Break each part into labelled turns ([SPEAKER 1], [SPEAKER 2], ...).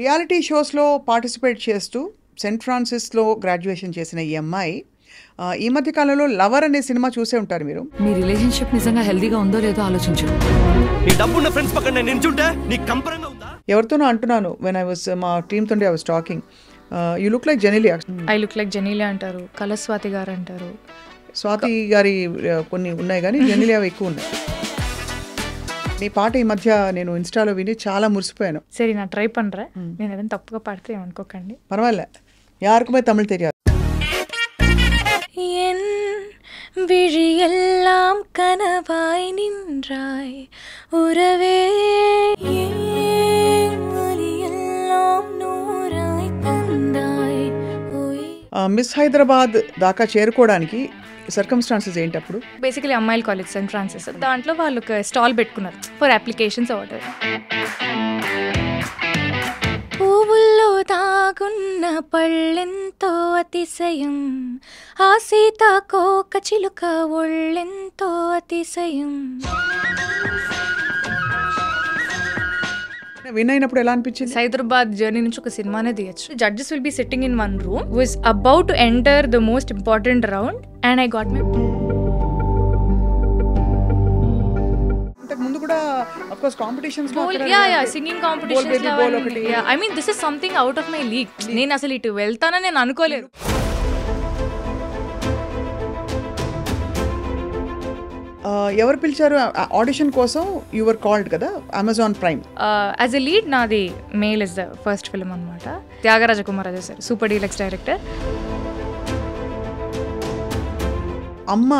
[SPEAKER 1] Reality షోస్లో participate చేస్తూ saint ఫ్రాన్సిస్లో గ్రాడ్యుయేషన్ చేసిన ఈ అమ్మాయి ఈ మధ్య కాలంలో లవర్ అనే సినిమా చూసే ఉంటారు మీరు మీ రిలేషన్షిప్ నిజంగా హెల్దీగా ఉందో లేదో ఆలోచించు
[SPEAKER 2] నీ డబ్బున్న ఫ్రెండ్స్ పక్కన నేను నించుంటే నీ
[SPEAKER 1] కంపరంగా ఉందా ఎవరితోనో అంటున్నాను వెన్ ఐ వాస్ మా టీమ్ తోండి I was talking you look like Genelia I
[SPEAKER 3] look like Genelia అంటారు కలస్వాతి గారు అంటారు
[SPEAKER 1] స్వాతి గారి కొన్ని ఉన్నాయి కానీ జెనీలియా ఎక్కువ ఉన్నాయి నీ పాట ఈ మధ్య నేను ఇన్స్టాలో విని చాలా మురిసిపోయాను సరే నా ట్రై పండ్రా
[SPEAKER 3] నేను ఏదైనా తప్పుగా పాడితే ఏమనుకోకండి
[SPEAKER 1] పర్వాలే యాருకుమే తమిళ తెలియదు
[SPEAKER 2] விழியெல்லாம் கனவாய் நின்றாய் உறவே நூறாய் தந்தாய்
[SPEAKER 1] மிஸ் ஹைதராபாத் தாக்கா சேர்க்கோடானிக்கு సర్కమ్స్టాన్సెస్ ఏంటి అప్పుడు
[SPEAKER 2] బేసికలీ
[SPEAKER 3] అమ్మాయిల కాలేజ్ సెంట్ ఫ్రాన్సిస్ దాంట్లో వాళ్ళు ఒక స్టాల్ పెట్టుకున్నారు ఫర్ అప్లికేషన్స్ ఆర్డర్
[SPEAKER 2] పువ్వుల్లో తాగున్న పళ్ళెంతో అతిశయం ఆ సీతాకోక చిలుక ఒళ్ళెంతో అతిశయం
[SPEAKER 3] విన్ అయినప్పుడు ఎలా అనిపించింది హైదరాబాద్ జర్నీ నుంచి ఒక సినిమానే తీయచ్చు judges will be sitting in one room was about to enter the most important round and I got my
[SPEAKER 1] ముందు కూడా singing competitions I
[SPEAKER 3] mean this is something out of my league నేను అసలు ఇటు వెళ్తానని నేను అనుకోలేదు
[SPEAKER 1] ఎవరు పిలిచారు ఆడిషన్ కోసం యువర్ కాల్డ్ కదా Amazon Prime
[SPEAKER 3] as a lead నాది male is the first film అనమాట Thiagaraja Kumar Ajay sir super deluxe director
[SPEAKER 1] అమ్మ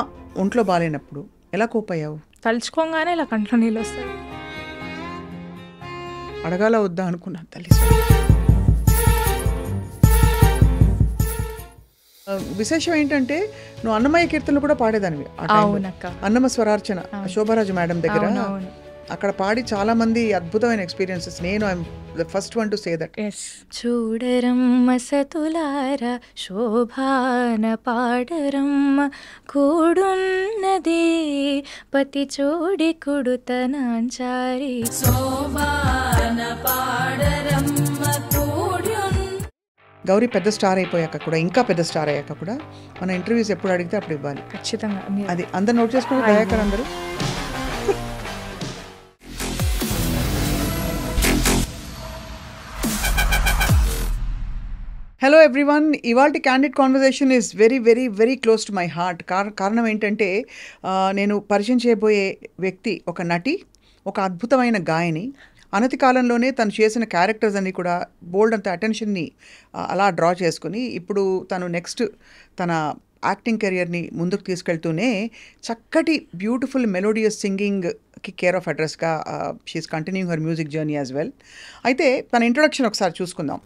[SPEAKER 1] ఒంట్లో బాగాలేనప్పుడు ఎలా కోపయ్యావు
[SPEAKER 3] తలుచుకోగానే ఇలా కంట్లో నీళ్ళు వస్తాయి
[SPEAKER 1] అడగాల వద్దా అనుకున్నాను తల్లి విశేషం ఏంటంటే నువ్వు అన్నమయ్య కీర్తనలు కూడా పాడేదానివి అన్నమ స్వరార్చన శోభారాజు మేడం దగ్గర అక్కడ పాడి చాలా మంది అద్భుతమైన ఎక్స్పీరియన్సెస్ నేను I'm the first one to say that
[SPEAKER 2] చూడరమ్మ సతులార శోభాన పాడరమ్మ కూడున్నది పతి చూడి కుడుతనాంచారి శోభాన పాడరమ్మ
[SPEAKER 1] గౌరీ పెద్ద స్టార్ అయిపోయాక కూడా ఇంకా పెద్ద స్టార్ అయ్యాక కూడా మన ఇంటర్వ్యూస్ ఎప్పుడు అడిగితే అప్పుడు ఇవ్వాలి ఖచ్చితంగా అది అందరు నోట్ చేసుకుని దయాకర్ అందరూ హలో ఎవ్రీవన్ ఇవాళ candid conversation is very very very close to my heart కారణం ఏంటంటే నేను పరిచయం చేయబోయే వ్యక్తి ఒక నటి ఒక అద్భుతమైన గాయని అనతి కాలంలోనే తను చేసిన క్యారెక్టర్స్ అన్నీ కూడా బోల్డ్ అంత అటెన్షన్ని అలా డ్రా చేసుకుని ఇప్పుడు తను నెక్స్ట్ తన యాక్టింగ్ కెరియర్ని ముందుకు తీసుకెళ్తూనే చక్కటి బ్యూటిఫుల్ మెలోడియస్ సింగింగ్కి కేర్ ఆఫ్ అడ్రస్గా she's continuing her music journey as well అయితే తన ఇంట్రొడక్షన్ ఒకసారి చూసుకుందాం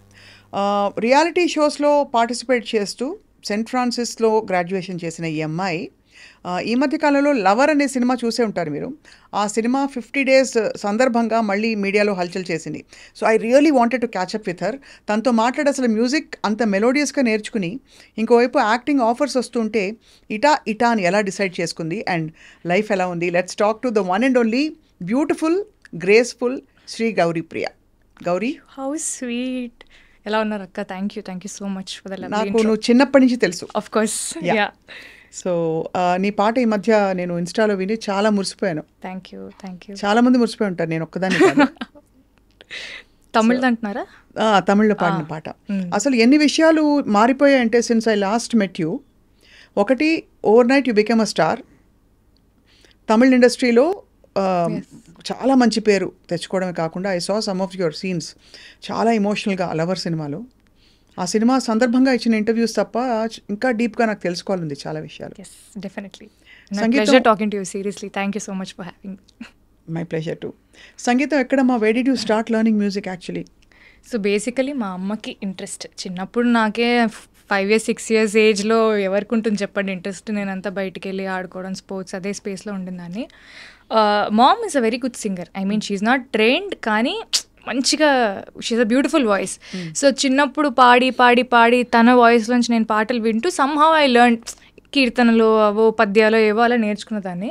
[SPEAKER 1] రియాలిటీ షోస్లో పార్టిసిపేట్ చేస్తూ సెంట్ ఫ్రాన్సిస్లో గ్రాడ్యుయేషన్ చేసిన ఈ అమ్మాయి ఈ మధ్యకాలంలో లవర్ అనే సినిమా చూసే ఉంటారు మీరు ఆ సినిమా ఫిఫ్టీ డేస్ సందర్భంగా మళ్ళీ మీడియాలో హల్చల్ చేసింది so I really wanted to catch up with her తనతో మాట్లాడే అసలు మ్యూజిక్ అంత మెలోడియస్గా నేర్చుకుని ఇంకోవైపు యాక్టింగ్ ఆఫర్స్ వస్తుంటే ఇటా ఇటా అని ఎలా డిసైడ్ చేసుకుంది అండ్ లైఫ్ ఎలా ఉంది let's talk to the one and only beautiful graceful Sri Gowri Priya Gowri
[SPEAKER 3] how sweet ఎలా ఉన్నారు అక్క thank you thank you so much for నాకు
[SPEAKER 1] నువ్వు చిన్నప్పటి నుంచి తెలుసు ఆఫ్ కోర్స్ యా సో నీ పాట ఈ మధ్య నేను ఇన్స్టాలో విని చాలా మురిసిపోయాను థ్యాంక్ యూ థ్యాంక్ యూ చాలా మంది మురిసిపోయి ఉంటారు నేను ఒక్కదాన్ని తమిళ్ అంటున్నారా తమిళ్లో పాడిన పాట అసలు ఎన్ని విషయాలు మారిపోయాయి అంటే since I last met you ఒకటి overnight you become a star Tamil ఇండస్ట్రీలో చాలా మంచి పేరు తెచ్చుకోవడమే కాకుండా I saw some of your scenes చాలా ఇమోషనల్గా లవర్ సినిమాలు ఆ సినిమా సందర్భంగా ఇచ్చిన ఇంటర్వ్యూస్ తప్ప ఇంకా డీప్ గా నాకు తెలుసుకోవాలి చాలా విషయాలు definitely thank you so much my pleasure to
[SPEAKER 3] సంగీతం ఎక్కడ మా way you start learning music actually so basically మా అమ్మకి ఇంట్రెస్ట్ చిన్నప్పుడు నాకే ఫైవ్ ఇయర్స్ సిక్స్ ఇయర్స్ ఏజ్లో ఎవరికి ఉంటుంది చెప్పండి ఇంట్రెస్ట్ నేనంతా బయటికి వెళ్ళి ఆడుకోవడం స్పోర్ట్స్ అదే స్పేస్లో ఉండిందని mom is a very good singer I mean she's not trained కానీ మంచిగా she's a beautiful voice so చిన్నప్పుడు పాడి పాడి పాడి తన వాయిస్ నుంచి నేను పాటలు వింటూ సమ్హౌ ఐ లెర్న్ కీర్తనలు అవో పద్యాలు ఏవో అలా నేర్చుకున్న దాన్ని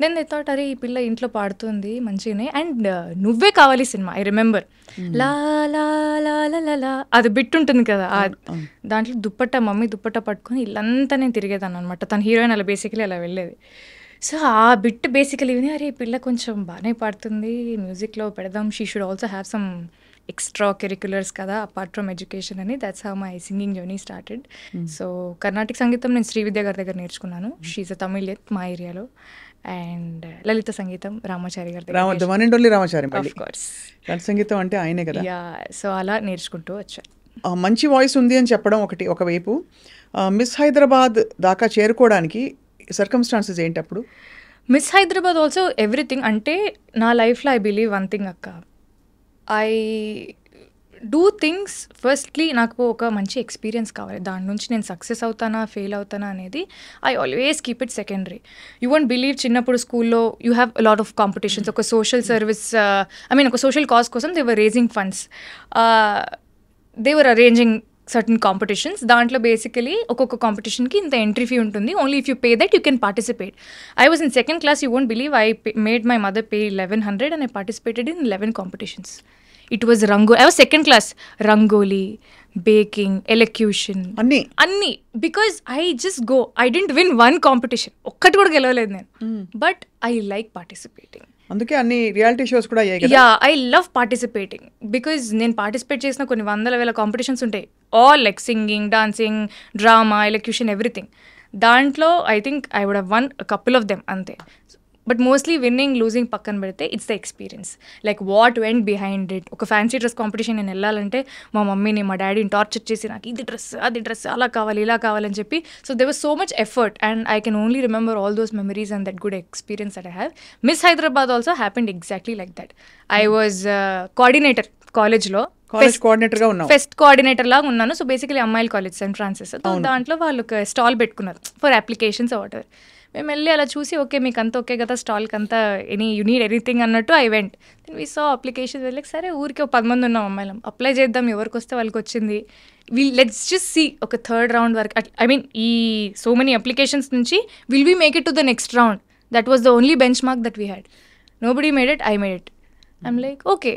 [SPEAKER 3] దెన్ దే థాట్ అరే ఈ పిల్ల ఇంట్లో పాడుతుంది మంచిగానే అండ్ uh, నువ్వే కావాలి సినిమా ఐ రిమెంబర్ hmm. లా అది బిట్ ఉంటుంది కదా దాంట్లో దుప్పట్ట మమ్మీ దుప్పట్ట పట్టుకొని ఇల్లంతా నేను తిరిగేదాన్ని అనమాట తన హీరోయిన్ అలా బేసిక్లీ అలా వెళ్ళేది సో ఆ బిట్ బేసికలీ అరే పిల్ల కొంచెం బాగానే పాడుతుంది మ్యూజిక్లో పెడదాం she should also have some extracurriculars కదా అపార్ట్ ఫ్రమ్ ఎడ్యుకేషన్ అని that's how my singing journey started so Karnataka సంగీతం నేను శ్రీవిద్య గారి దగ్గర నేర్చుకున్నాను షీఈ్ అ తమిళ్ మా ఏరియాలో అండ్ లలిత సంగీతం రామాచారి గారి
[SPEAKER 1] దగ్గర వన్ అండ్ ఓన్లీ సంగీతం అంటే ఆయనే కదా యా
[SPEAKER 3] సో అలా నేర్చుకుంటూ వచ్చాను
[SPEAKER 1] మంచి వాయిస్ ఉంది అని చెప్పడం ఒకటి ఒకవైపు మిస్ హైదరాబాద్ దాకా చేరుకోవడానికి సర్కమ్స్టాన్సెస్ ఏంటి అప్పుడు
[SPEAKER 3] మిస్ హైదరాబాద్ ఆల్సో ఎవ్రీథింగ్ అంటే నా లైఫ్లో ఐ బిలీవ్ వన్ థింగ్ అక్క ఐ డూ థింగ్స్ ఫస్ట్లీ నాకు ఒక మంచి ఎక్స్పీరియన్స్ కావాలి దాని నుంచి నేను సక్సెస్ అవుతానా ఫెయిల్ అవుతానా అనేది I always keep it secondary you won't believe చిన్నప్పుడు స్కూల్లో you have lot of competitions ఒక సోషల్ సర్వీస్ ఐ మీన్ ఒక సోషల్ కాజ్ కోసం they were raising funds they were arranging certain competitions దాంట్లో బేసికలీ ఒక్కొక్క కాంపిటీషన్కి ఇంత ఎంట్రీ ఫీ ఉంటుంది only if you pay that you can participate I was in second class you won't believe I made my mother pay eleven hundred and I participated in eleven competitions it was rango I was second class rangoli baking elocution అన్ని అన్ని because I just go I didn't win one competition ఒక్కటి కూడా గెలవలేదు నేను but I like participating
[SPEAKER 1] అందుకే అన్ని reality shows కూడా yeah
[SPEAKER 3] I love participating because నేను పార్టిసిపేట్ చేసిన కొన్ని వందల వేల కాంపిటీషన్స్ ఉంటాయి all like singing dancing drama elocution everything దాంట్లో I think I would have won couple of them అంతే బట్ మోస్ట్లీ విన్నింగ్ లూజింగ్ పక్కన పెడితే it's the experience like what went behind it ఒక ఫ్యాన్సీ డ్రెస్ కాంపిటీషన్ నేను వెళ్ళాలంటే మా మమ్మీని మా డాడీని టార్చర్ చేసి నాకు ఇది డ్రెస్ అది డ్రెస్ అలా కావాలి ఇలా కావాలని చెప్పి so there was so much effort and I can only remember all those memories and that good experience that I have miss Hyderabad also happened exactly like that I was coordinator కాలేజ్లో coordinator fest coordinator లాగా ఉన్నాను so basically అమ్మాయిల college saint Francis దాంట్లో వాళ్ళు stall పెట్టుకున్నారు for applications water మేము వెళ్ళి అలా చూసి ఓకే మీకు అంత ఓకే కదా స్టాల్కి అంతా ఎనీ యూ నీడ్ ఎనీథింగ్ అన్నట్టు I went then we saw application వెళ్ళి సరే ఊరికి ఒక పది మంది ఉన్నాం అమ్మాయిలం అప్లై చేద్దాం ఎవరికి వస్తే వాళ్ళకి వచ్చింది విల్ లెట్స్ జస్ట్ సీ ఒక థర్డ్ రౌండ్ వరకు ఐ మీన్ ఈ సో మెనీ అప్లికేషన్స్ నుంచి will we make it to the next round that was the only benchmark that we had nobody made it I made it I'm like okay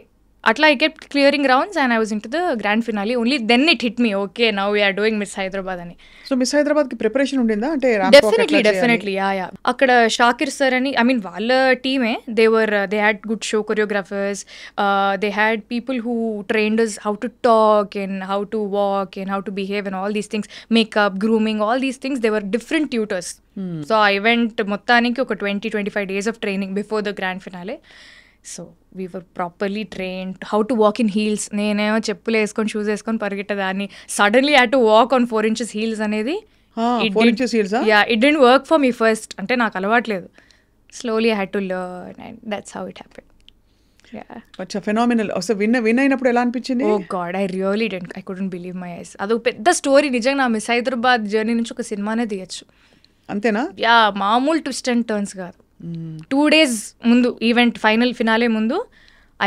[SPEAKER 3] అట్లా I kept clearing rounds and I was into the grand finale only then it hit me okay now we're doing miss Hyderabad
[SPEAKER 1] అని so miss Hyderabad కి preparation ఉండిందా అంటే definitely definitely yeah yeah అక్కడ Shakir
[SPEAKER 3] sir అని I mean వాళ్ళ టీమే they were they had good show choreographers they had people who trained how to talk and how to walk and how to behave and all these things makeup grooming all these things they were different tutors so ఆ event మొత్తానికి ఒక twenty twenty five days of training before the grand finale so we were properly train how to walk in heels నేనేమో చెప్పులు వేసుకొని shoes వేసుకొని పరిగెట్టదాన్ని suddenly had to walk on four inches heels అనేది yeah it didn't work for me first అంటే నాకు అలవాట్లేదు slowly had to learn and that's how it happen win win అయినప్పుడు ఎలా అనిపించింది oh I believe my eyes అది పెద్ద story నిజంగా నా మిస్ హైదరాబాద్ జర్నీ నుంచి ఒక సినిమానే తీయచ్చు అంతేనా యా మామూలు ట్విస్ట్ అండ్ టర్న్స్ కాదు టూ డేస్ ముందు ఈవెంట్ ఫైనల్ ఫినాలే ముందు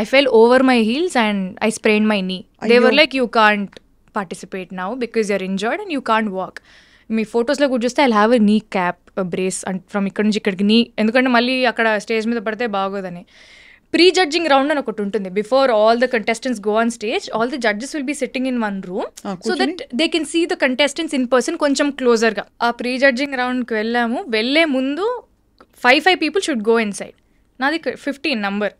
[SPEAKER 3] I fell over my heels and I sprain my knee they were like you can't participate now because you're injured and you can't walk మీ ఫొటోస్లో కూడా చూస్తే I have a నీ cap brace and from ఇక్కడ నుంచి ఇక్కడికి నీ ఎందుకంటే మళ్ళీ అక్కడ స్టేజ్ మీద పడితే బాగోదని ప్రీ జడ్జింగ్ రౌండ్ అని ఒకటి ఉంటుంది before all the contestants go on stage all the judges will be sitting in one room so that they can see the contestants in person కొంచెం క్లోజర్గా ఆ ప్రీ జడ్జింగ్ రౌండ్కి వెళ్ళాము వెళ్ళే ముందు five five people should go inside నాది fifteen number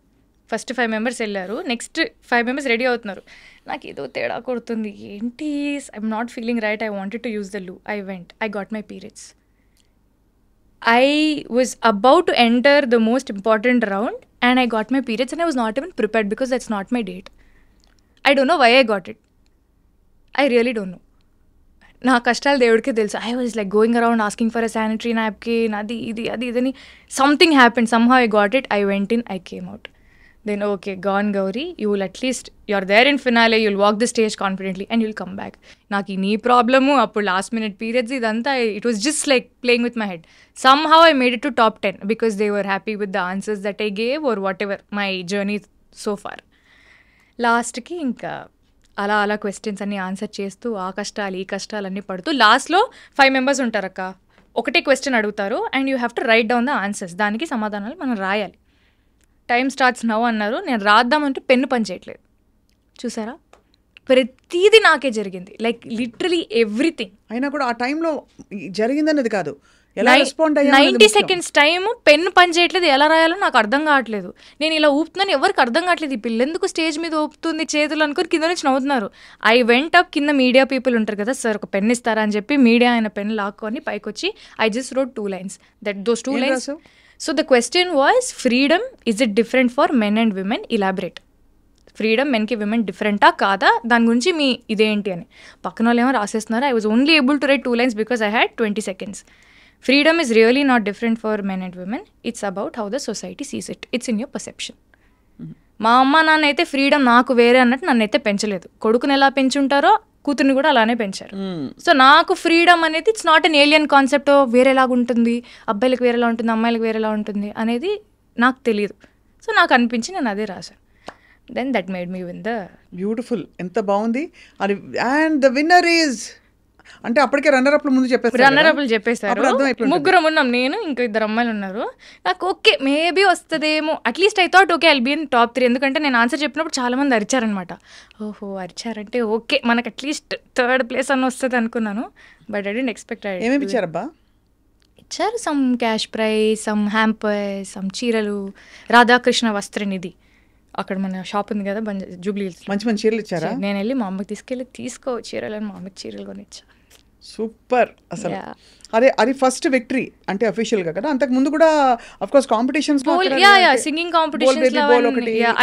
[SPEAKER 3] first five members వెళ్ళారు next five members ready అవుతున్నారు నాకు ఏదో తేడా కొడుతుంది ఏంటి I'm not feeling right I wanted to use the loo I went I got my periods I was about to enter the most important round and I got my periods and I was not even prepared because that's not my date I don't know why I got it I really don't know నా కష్టాలు దేవుడికి తెలుసు I was like going around asking for a sanitary napkin అది ఇది అది ఇదని something happen somehow I got it I went in I came out then okay gone Gowri you will at least you are there in finale you'll walk the stage confidently and you'll come back నాకు ఈ knee problem అప్పుడు last minute periods ఇదంతా it was just like playing with my head somehow I made it to top ten because they were happy with the answers that I gave or whatever my journey so far లాస్ట్కి ఇంకా అలా అలా questions అన్ని answer చేస్తూ ఆ కష్టాలు ఈ కష్టాలు అన్నీ పడుతూ లాస్ట్లో ఫైవ్ మెంబర్స్ ఉంటారక్క ఒకటే క్వశ్చన్ అడుగుతారు and you have to write down the answers దానికి సమాధానాలు మనం రాయాలి టైం స్టార్ట్స్ నవ్ అన్నారు నేను రాద్దామంటే పెన్ను పని చేయట్లేదు
[SPEAKER 1] చూసారా ప్రతిదీ నాకే జరిగింది లైక్ లిటరలీ ఎవ్రీథింగ్ అయినా కూడా ఆ టైంలో జరిగిందన్నది కాదు నైన్టీ సెకండ్స్
[SPEAKER 3] టైం పెన్ పని చేయట్లేదు ఎలా రాయాలో నాకు అర్థం కావట్లేదు నేను ఇలా ఊపుతున్నాను ఎవరికి అర్థం కావట్లేదు ఈ పిల్ల ఎందుకు స్టేజ్ మీద ఊపుతుంది చేతులు అనుకుని కింద నుంచి నవ్వుతున్నారు ఐ వెంట్ అప్ కింద మీడియా పీపుల్ ఉంటారు కదా సార్ ఒక పెన్ ఇస్తారా అని చెప్పి మీడియా ఆయన పెన్ లాక్కొని పైకి వచ్చి I just wrote two lines that those two lines so the question was freedom is it different for men and women elaborate freedom మెన్కి విమెన్ డిఫరెంటా కాదా దాని గురించి మీ ఇదేంటి అని పక్కన వాళ్ళు ఏమో రాసేస్తున్నారు I was only able to write two lines because I had twenty seconds freedom is really not different for men and women it's about how the society sees it it's in your perception mm-hmm. మా అమ్మ నాన్న అయితే freedom నాకు వేరే అన్నట్టు నన్ను అయితే పెంచలేదు కొడుకుని ఎలా పెంచుంటారో కూతుర్ని కూడా అలానే పెంచారు mm. సో నాకు ఫ్రీడమ్ అనేది it's not an alien concept వేరేలాగా ఉంటుంది అబ్బాయిలకు వేరేలా ఉంటుంది అమ్మాయిలకు వేరేలా ఉంటుంది అనేది నాకు తెలియదు సో నాకు అనిపించి నేను అదే రాశాను
[SPEAKER 1] then that made me win the beautiful ఎంత బాగుంది అండ్ ద విన్నర్ ఈజ్ అంటే అప్పటికే రన్నర్ అప్ ముందు చెప్పేసి రన్నర్ అప్ చెప్పేసారు ముగ్గురం
[SPEAKER 3] ఉన్నాం నేను ఇంకా ఇద్దరు అమ్మాయిలు ఉన్నారు నాకు ఓకే మేబీ వస్తుందేమో at least I thought okay I'll be top three ఎందుకంటే నేను ఆన్సర్ చెప్పినప్పుడు చాలా మంది అరిచారనమాట ఓహో అరిచారంటే ఓకే మనకు అట్లీస్ట్ థర్డ్ ప్లేస్ అని వస్తుంది అనుకున్నాను బట్ ఐ డెంట్ ఎక్స్పెక్ట్ ఏమేమి ఇచ్చారబ్బా ఇచ్చారు some cash prize some hamper some చీరలు రాధాకృష్ణ వస్త్రనిధి అక్కడ మన షాప్ ఉంది కదా జూబ్లీ
[SPEAKER 1] మంచి మంచి చీరలు ఇచ్చారా నేను
[SPEAKER 3] వెళ్ళి మా అమ్మకి తీసుకెళ్ళి తీసుకో చీరలు అని మా అమ్మకి చీరలు కొనిచ్చా
[SPEAKER 1] సూపర్ అసలు అదే అది ఫస్ట్ విక్టరీ అంటే అఫీషియల్ గా కదా అంతకు ముందు కూడా of course competitions yeah yeah singing competitions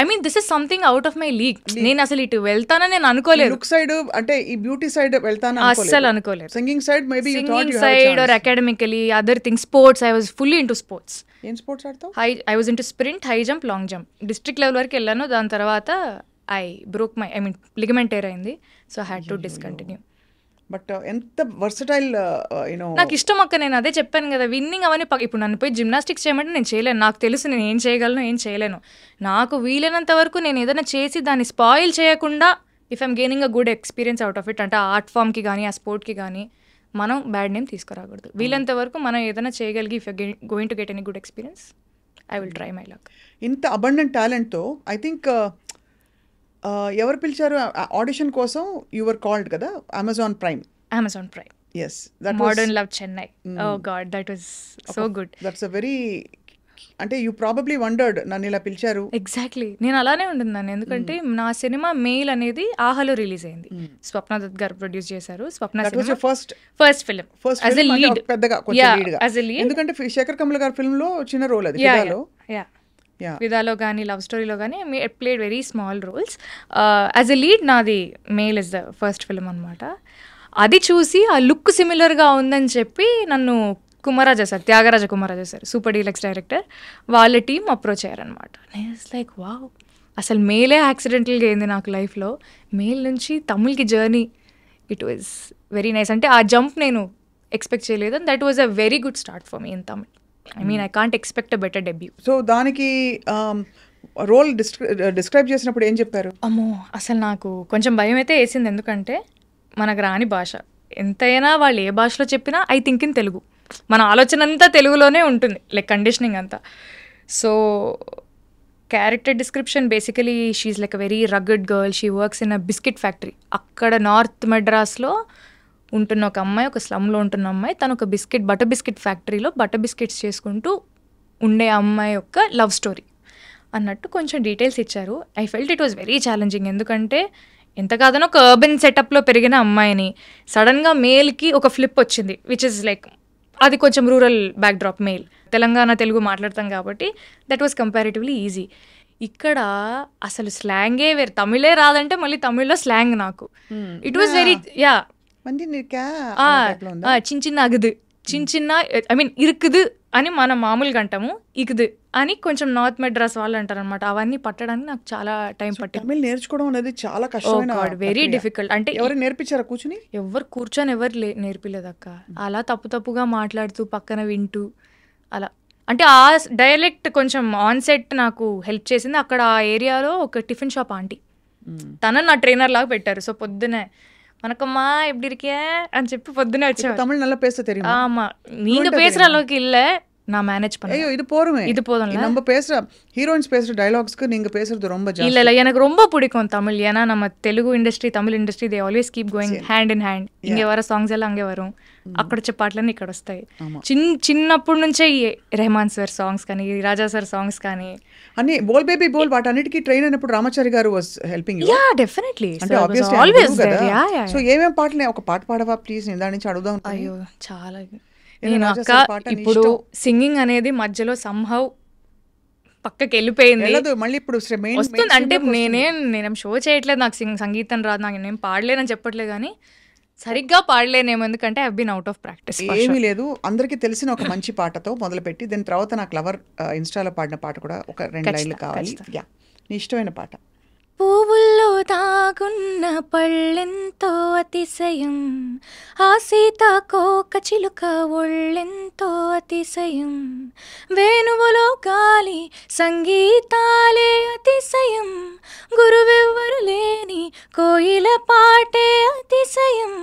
[SPEAKER 3] I mean this is something out of my league నేను అసలు ఇటు వెళ్తానని నేను అనుకోలేదు లుక్ సైడ్ అంటే ఈ బ్యూటీ సైడ్ వెళ్తాను అసలు అనుకోలేదు singing side maybe you thought you side are academically other thing sports I was fully into sports ఏం స్పోర్ట్స్ ఆడతావు హై I was into sprint high jump long jump district level వరకు వెళ్ళాను దాని తర్వాత I broke my I mean ligament tear అయింది so had to discontinue
[SPEAKER 1] but uh, ఎంత versatile you know uh, uh, నాకు
[SPEAKER 3] ఇష్టం అక్క నేను అదే చెప్పాను కదా విన్నింగ్ అవన్నీ ఇప్పుడు నన్ను పోయి జిమ్నాస్టిక్స్ చేయమంటే నేను చేయలేను నాకు తెలుసు నేను ఏం చేయగలను ఏం చేయలేను నాకు వీలైనంత వరకు నేను ఏదైనా చేసి దాన్ని స్పాయిల్ చేయకుండా if I'm gaining a good experience out of it అంటే ఆ ఆర్ట్ ఫామ్కి కానీ ఆ స్పోర్ట్కి కానీ
[SPEAKER 1] మనం బ్యాడ్ నేమ్ తీసుకురాకూడదు hmm.
[SPEAKER 3] వీలంత వరకు మనం ఏదైనా చేయగలిగి if going to get any good experience
[SPEAKER 1] I will try my luck ఇంత అబండెంట్ టాలెంట్తో ఐ థింక్ ఎవరు పిలిచారు ఆడిషన్ కోసం యువర్ కాల్డ్ కదా Amazon Prime Amazon Prime yes that Modern Love
[SPEAKER 3] Chennai oh god that was so good that's a very
[SPEAKER 1] అంటే you probably wondered నన్ను ఇలా పిలిచారు ఎగ్జాక్ట్లీ
[SPEAKER 3] నేను అలానే ఉంటున్నాను ఎందుకంటే hmm. నా సినిమా మెయిల్ అనేది ఆహాలో రిలీజ్ అయింది hmm. స్వప్న దత్ గారు ప్రొడ్యూస్ చేశారు Swapna first first
[SPEAKER 1] film first పెద్దగా ఎందుకంటే శేఖర్ కమల్ గారి ఫిల్మ్ లో చిన్న రోల్ అది
[SPEAKER 3] యా విదాలో కానీ లవ్ స్టోరీలో కానీ me played very small roles as a lead నాది male is the first film అనమాట అది చూసి ఆ లుక్ సిమిలర్గా ఉందని చెప్పి నన్ను Kumararaja sir Thyagaraja Kumararaja sir super deluxe director వాళ్ళ టీం అప్రోచ్ అయ్యారనమాట
[SPEAKER 2] నేస్ లైక్ వావ్
[SPEAKER 3] అసలు మేలే యాక్సిడెంటల్గా అయింది నాకు లైఫ్లో మేల్ నుంచి తమిళ్కి journey it was very nice అంటే ఆ జంప్ నేను ఎక్స్పెక్ట్ చేయలేదు that was a very good start for me in Tamil I mean I can't expect a better debut
[SPEAKER 1] so దానికి రోల్ um, డిస్క్రైబ్ uh, చేసినప్పుడు ఏం చెప్పారు అమ్మో
[SPEAKER 3] అసలు నాకు కొంచెం భయం అయితే వేసింది ఎందుకంటే మనకు రాని భాష ఎంతైనా వాళ్ళు ఏ భాషలో చెప్పినా ఐ థింక్ ఇన్ తెలుగు మన ఆలోచన అంతా తెలుగులోనే ఉంటుంది లైక్ కండిషనింగ్ అంతా so character description basically she like very rugged girl she works in a biscuit factory అక్కడ నార్త్ మెడ్రాస్లో ఉంటున్న ఒక అమ్మాయి ఒక స్లమ్లో ఉంటున్న అమ్మాయి తను ఒక బిస్కెట్ బటర్ బిస్కెట్ ఫ్యాక్టరీలో బటర్ బిస్కెట్స్ చేసుకుంటూ ఉండే అమ్మాయి యొక్క లవ్ స్టోరీ అన్నట్టు కొంచెం డీటెయిల్స్ ఇచ్చారు I felt it was very challenging ఎందుకంటే ఎంత కాదనో ఒక అర్బన్ సెటప్లో పెరిగిన అమ్మాయిని సడన్గా మేల్కి ఒక ఫ్లిప్ వచ్చింది విచ్ ఇస్ లైక్ అది కొంచెం rural backdrop Mail Telangana Telugu మాట్లాడతాం కాబట్టి దట్ వాజ్ కంపారిటివ్లీ ఈజీ ఇక్కడ అసలు స్లాంగే వేరు తమిళే రాదంటే మళ్ళీ తమిళ్లో స్లాంగ్ నాకు ఇట్ వాజ్ వెరీ యా
[SPEAKER 1] చిన్న
[SPEAKER 3] చిన్న சின்ன చిన్న చిన్న ఐ మీన్ ఇరుకుదు అని మనం మామూలుగా అంటాము ఇకుదు అని కొంచెం నార్త్ మెడ్రాస్ వాళ్ళు అంటారు అనమాట అవన్నీ పట్టడానికి నాకు చాలా టైం పట్టింది నేర్చుకోవడం అనేది చాలా కష్టం వెరీ డిఫికల్ట్ అంటే ఎవరు నేర్పించారా కూర్చుని ఎవరు కూర్చొని ఎవరు నేర్పిలేదు అక్క అలా తప్పు తప్పుగా మాట్లాడుతూ పక్కన వింటూ అలా అంటే ఆ డైలెక్ట్ కొంచెం ఆన్ సెట్ నాకు హెల్ప్ చేసింది అక్కడ ఆ ఏరియాలో ఒక టిఫిన్ షాప్ ఆంటీ తనని నా ట్రైనర్ లాగా పెట్టారు సో పొద్దునే வணக்கம்மா எப்படி இருக்கீங்க అని చెప్పి పొద్దునే
[SPEAKER 1] వచ్చావు తమిళ நல்லா பேச தெரியும் ஆமா நீங்க பேசுற அளவுக்கு இல்ல நான் மேனேஜ் பண்ணேன் ஐயோ இது போருமே இது போதும் நம்ம பேசுற ஹீரோயின்ஸ் பேசுற டயலாக்ஸ்க்கு நீங்க பேசுறது ரொம்ப ஜாஸ்தி இல்ல இல்ல
[SPEAKER 3] எனக்கு ரொம்ப பிடிக்கும் தமிழ் ஏன்னா நம்ம Telugu industry Tamil industry they always keep going hand in hand இங்க வர சாங்ஸ் எல்லாம் அங்கே வரும் అక్కడ వచ్చే పాటలన్నీ ఇక్కడ వస్తాయి చిన్ చిన్నప్పటి నుంచే ఈ రెహమాన్ సార్ సాంగ్స్ కానీ
[SPEAKER 1] రాజా సార్ సాంగ్స్ కానీ అన్ని బోల్ బేబీ బోల్ అన్నిటికీ ట్రైన్ అయినప్పుడు Ramachari garu was helping yeah definitely always so ఏమేం పాటలు ఒక పాట పాడవా ప్లీజ్ నేను దాని నుంచి అడుగుదాం అయ్యో చాలా
[SPEAKER 3] నేను అక్క ఇప్పుడు
[SPEAKER 1] సింగింగ్ అనేది మధ్యలో సంహవ్
[SPEAKER 3] పక్కకి వెళ్ళిపోయింది
[SPEAKER 1] మళ్ళీ ఇప్పుడు వస్తుంది అంటే నేనేం
[SPEAKER 3] నేనేం షో చేయట్లేదు నాకు సంగీతం రాదు నాకు నేను పాడలేనని చెప్పట్లేదు కానీ సరిగ్గా పాడలేనేమో ఎందుకంటే I been out of practice ఏమీ
[SPEAKER 1] లేదు అందరికీ తెలిసిన ఒక మంచి పాటతో మొదలుపెట్టి దీని తర్వాత నాకు లవర్ ఇన్స్టాలో పాడిన పాట కూడా ఒక రెండు లైన్లు కావాలి యా నీ ఇష్టమైన పాట
[SPEAKER 2] పువ్వుల్లో దాగున్న పళ్ళెంతో అతిశయం ఆ సీతాకోక చిలుక ఒళ్ళెంతో అతిశయం వేణువులో గాలి సంగీతాలే అతిశయం గురువెవ్వరు లేని కోయిల పాటే అతిశయం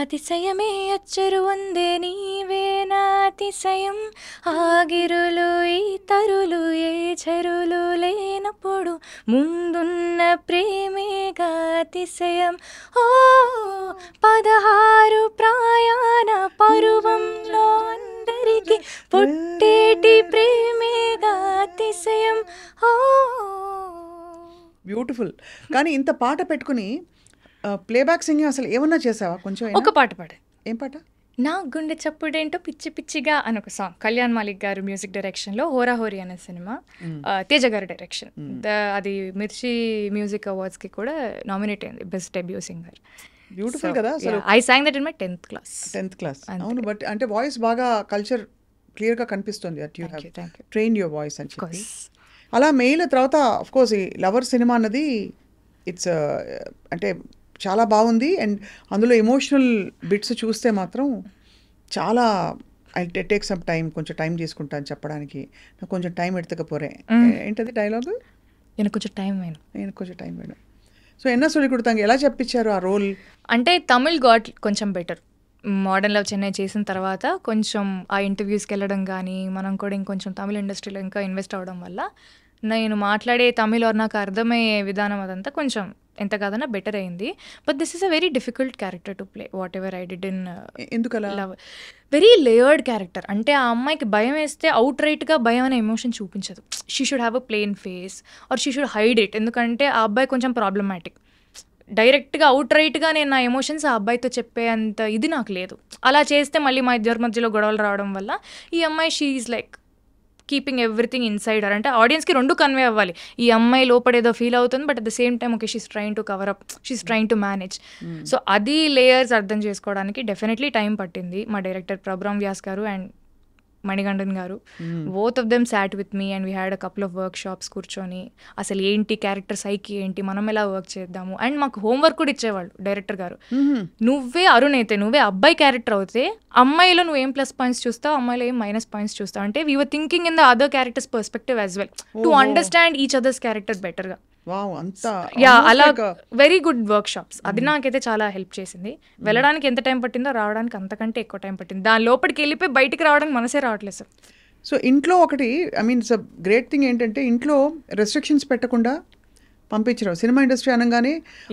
[SPEAKER 2] అతిశయమే అచ్చరు వందే నీవేనా అతిశయం ఆగిరులు తరులు ఏ చెరులు లేనప్పుడు ముందున్న ప్రేమేగా అతిశయం ఓ పదహారు ప్రయాణ పరువంలో అందరికీ పుట్టేటి ప్రేమేగా
[SPEAKER 1] అతిశయం ఓ బ్యూటిఫుల్ కానీ ఇంత పాట పెట్టుకుని ప్లేబ్యాక్ సింగింగ్ అసలు ఏమన్నా చేసావా కొంచెం ఒక పాట పాడే ఏం పాట
[SPEAKER 3] నా గుండె చప్పుడేంటో పిచ్చి పిచ్చిగా అని ఒక సాంగ్ కళ్యాణ్ మాలిక్ గారు మ్యూజిక్ డైరెక్షన్లో హోరా హోరీ అనే సినిమా తేజ గారు డైరెక్షన్ అది మిర్చి మ్యూజిక్ అవార్డ్స్కి కూడా
[SPEAKER 1] నామినేట్ అయింది బెస్ట్ డెబ్యూ సింగర్ బ్యూటిఫుల్ కదా I song that in my tenth class tenth class అవును బట్ అంటే వాయిస్ బాగా కల్చర్ క్లియర్గా కనిపిస్తుంది at you train your voice అని చెప్పి అలా మెయిల్ తర్వాత అఫ్కోర్స్ ఈ లవర్ సినిమా అన్నది ఇట్స్ అంటే చాలా బాగుంది అండ్ అందులో ఎమోషనల్ బిట్స్ చూస్తే మాత్రం చాలా ఐ టేక్ సమ్ టైం కొంచెం టైం తీసుకుంటాను చెప్పడానికి నాకు కొంచెం టైం ఎడతకపోరే ఏంటది డైలాగ్ నేను కొంచెం టైం వేணும் నేను కొంచెం టైం వేணும் సో ఎన్న సొలి కొడతాం ఎలా చెప్పించారు ఆ రోల్ అంటే తమిళ్ గాడ్ కొంచెం బెటర్ మోడర్న్
[SPEAKER 3] లవ్ చెన్నై చేసిన తర్వాత కొంచెం ఆ ఇంటర్వ్యూస్కి వెళ్ళడం కానీ మనం కూడా ఇంకొంచెం తమిళ ఇండస్ట్రీలో ఇంకా ఇన్వెస్ట్ అవ్వడం వల్ల నేను మాట్లాడే తమిళ్ ఆర్ నాకు అర్థమయ్యే విధానం అదంతా కొంచెం ఎంత కాదన్నా బెటర్ అయింది but this is a very difficult character to play whatever I did in ఎందుకలా లవ్ వెరీ లేయర్డ్ క్యారెక్టర్ అంటే ఆ అమ్మాయికి భయం వేస్తే అవుట్ రైట్గా భయం అనే ఎమోషన్ చూపించదు she should have a plain face or she should hide it ఎందుకంటే ఆ అబ్బాయి కొంచెం ప్రాబ్లమాటిక్ డైరెక్ట్గా అవుట్ రైట్గా నేను నా ఎమోషన్స్ ఆ అబ్బాయితో చెప్పేంత ఇది నాకు లేదు అలా చేస్తే మళ్ళీ మా ఇద్దరి మధ్యలో గొడవలు రావడం వల్ల ఈ అమ్మాయి she is like keeping everything inside అంటే ఆడియన్స్కి రెండు కన్వే అవ్వాలి ఈ అమ్మాయి లోపడేదో ఫీల్ అవుతుంది but at the same time okay she's trying to cover up she's trying to manage so అది లేయర్స్ అర్థం చేసుకోవడానికి డెఫినెట్లీ టైం పట్టింది మా డైరెక్టర్ ప్రభురామ్ వ్యాస్ గారు and Manikandan garu both of them sat with me and we had a couple of workshops కూర్చొని అసలు ఏంటి character సైకి ఏంటి మనం ఎలా వర్క్ చేద్దాము అండ్ మాకు హోంవర్క్ కూడా ఇచ్చేవాళ్ళు డైరెక్టర్ గారు hmm. నువ్వే అరుణ్ అయితే నువ్వే అబ్బాయి క్యారెక్టర్ అవుతే అమ్మాయిలో నువ్వు ఏం ప్లస్ పాయింట్స్ చూస్తావు అమ్మాయిలో ఏం మైనస్ పాయింట్స్ చూస్తావు అంటే we were thinking in the other characters perspective as well to understand each others character బెటర్గా యా అలా వెరీ గుడ్ వర్క్ షాప్స్ అది hmm. నాకైతే చాలా హెల్ప్ చేసింది వెళ్ళడానికి ఎంత టైం పట్టిందో రావడానికి అంతకంటే ఎక్కువ టైం పట్టింది దాని లోపలికి వెళ్ళిపోయి బయటికి రావడానికి మనసే రావట్లేదు సార్
[SPEAKER 1] సో ఇంట్లో ఒకటి ఐ మీన్ గ్రేట్ థింగ్ ఏంటంటే ఇంట్లో రెస్ట్రిక్షన్స్ పెట్టకుండా పంపించారు సినిమా ఇండస్ట్రీ అనగానే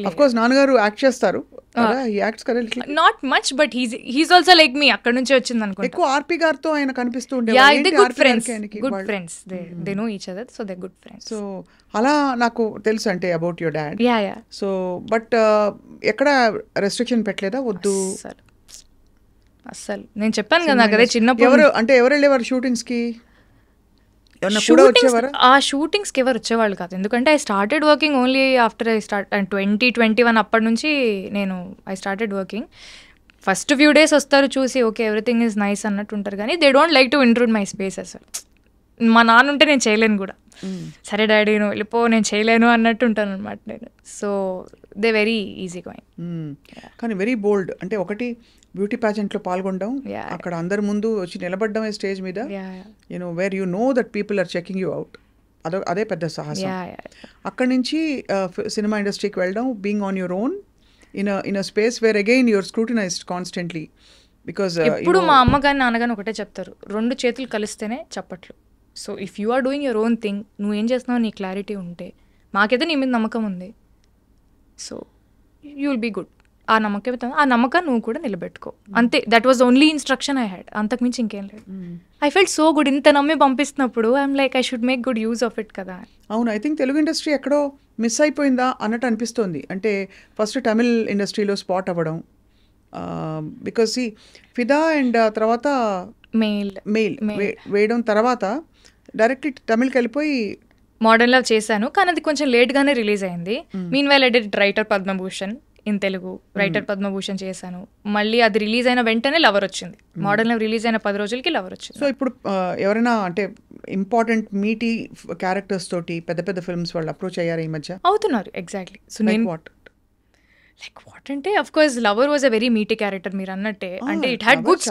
[SPEAKER 1] అఫ్ కోర్స్ నాన్నగారు యాక్ట్ చేస్తారు
[SPEAKER 3] not much but he's also like me అక్కడ నుంచి వచ్చింది అనుకో ఎక్కువ ఆర్పి గారితో ఆయన కనిపిస్తూ
[SPEAKER 1] ఉండేవారు good friends good friends
[SPEAKER 3] they know each other so they good friends so
[SPEAKER 1] అలా నాకు తెలుసు అంటే about your dad yeah yeah so but ఎక్కడ రెస్ట్రిక్షన్ పెట్టలేదా వద్దు అస్సలు నేను చెప్పాను కదా నాకు అదే చిన్నప్పుడు ఎవరు అంటే ఎవరు వెళ్ళేవారు షూటింగ్స్ కి
[SPEAKER 3] ఆ షూటింగ్స్ కి ఎవరు వచ్చేవాళ్ళు కాదు ఎందుకంటే I started working only after I start twenty twenty one అప్పటి నుంచి నేను I started working first few days వస్తారు చూసి ఓకే ఎవ్రీథింగ్ ఈజ్ నైస్ అన్నట్టు ఉంటారు కానీ they don't like to intrude my space అసలు మా నాన్న ఉంటే నేను చేయలేను కూడా hmm. సరే డాడీ నువ్వు వెళ్ళిపో నేను చేయలేను అన్నట్టు ఉంటాను అనమాట నేను so they very easy going
[SPEAKER 1] కానీ వెరీ బోల్డ్ అంటే ఒకటి బ్యూటీ లో పాల్గొనడం అక్కడ అందరి ముందు వచ్చి నిలబడడం స్టేజ్ మీద you know where you know that people are checking you out అదో అదే పెద్ద సాహసం అక్కడి నుంచి సినిమా ఇండస్ట్రీకి వెళ్ళడం being on your own in in a space where again your scrutinized constantly because ఇప్పుడు మా అమ్మ
[SPEAKER 3] కానీ నాన్నగాని ఒకటే చెప్తారు రెండు చేతులు కలిస్తేనే చప్పట్లు so if you are doing your own thing నువ్వు ఏం చేస్తున్నావు నీ క్లారిటీ ఉంటే మాకైతే నీ మీద నమ్మకం ఉంది so you will be good ఆ నమ్మకం ఆ నమ్మకం నువ్వు కూడా నిలబెట్టుకో అంతే that was only instruction I had అంతకుమించి ఇంకేం లేదు ఐ ఫెల్ట్ సో గుడ్ ఇంత నమ్మి పంపిస్తున్నప్పుడు I'm like I should make good use of it కదా
[SPEAKER 1] అవును ఐ థింక్ తెలుగు ఇండస్ట్రీ ఎక్కడో మిస్ అయిపోయిందా అన్నట్టు అనిపిస్తోంది అంటే ఫస్ట్ తమిళ్ ఇండస్ట్రీలో స్పాట్ అవ్వడం బికాస్ ఈ ఫిదా అండ్ తర్వాత మెయిల్ మెయిల్ వేయడం తర్వాత డైరెక్ట్
[SPEAKER 3] తమిళ్కి వెళ్ళిపోయి మోడర్న్ లవ్ చేశాను కానీ అది కొంచెం లేట్గానే రిలీజ్ అయింది meanwhile edit writer Padma Bhushan in Telugu writer Padma Bhushan చేశాను మళ్ళీ అది రిలీజ్ అయిన వెంటనే లవర్ వచ్చింది మోడర్న్ రిలీజ్ అయిన పది రోజులకి లవర్ వచ్చింది
[SPEAKER 1] సో ఇప్పుడు ఎవరైనా అంటే ఇంపార్టెంట్ మీటి క్యారెక్టర్స్ తోటి పెద్ద పెద్ద ఫిల్మ్స్ వాళ్ళు అప్రోచ్ అయ్యారు ఈ మధ్య
[SPEAKER 3] అవుతున్నారు ఎగ్జాక్ట్లీ సో నేను వాట్ లైక్ వాట్ అంటే of course lover was a very meaty character మీరు అన్నట్టే అంటే ఇట్ హ్యాడ్ గుడ్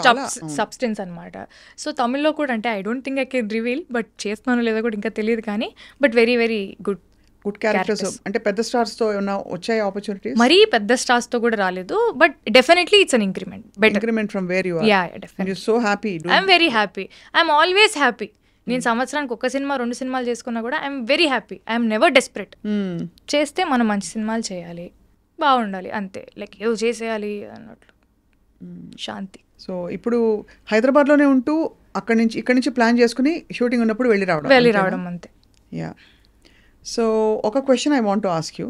[SPEAKER 3] సబ్స్టెన్స్ అనమాట సో తమిళ్లో కూడా అంటే I don't think I can reveal but చేస్తున్నాను లేదో కూడా ఇంకా తెలియదు కానీ but very very good
[SPEAKER 1] good characters అంటే పెద్ద స్టార్స్ తో ఉన్న వచ్చే ఆపర్చునిటీ మరీ
[SPEAKER 3] పెద్ద స్టార్స్ తో కూడా రాలేదు but definitely it's an increment better increment from where
[SPEAKER 1] you are yeah definitely so happy I'm very
[SPEAKER 3] happy I'm always happy నేను hmm. సంవత్సరానికి ఒక సినిమా రెండు సినిమాలు చేసుకున్నా కూడా I'm very happy I'm never desperate చేస్తే మనం మంచి సినిమాలు చేయాలి బాగుండాలి అంతే లైక్ ఏదో చేసేయాలి అన్నట్లు hmm. శాంతి
[SPEAKER 1] సో ఇప్పుడు హైదరాబాద్లోనే ఉంటూ అక్కడి నుంచి ఇక్కడి నుంచి ప్లాన్ చేసుకుని షూటింగ్ ఉన్నప్పుడు వెళ్ళి రావడం వెళ్ళి రావడం అంతే యా సో ఒక question I want ask you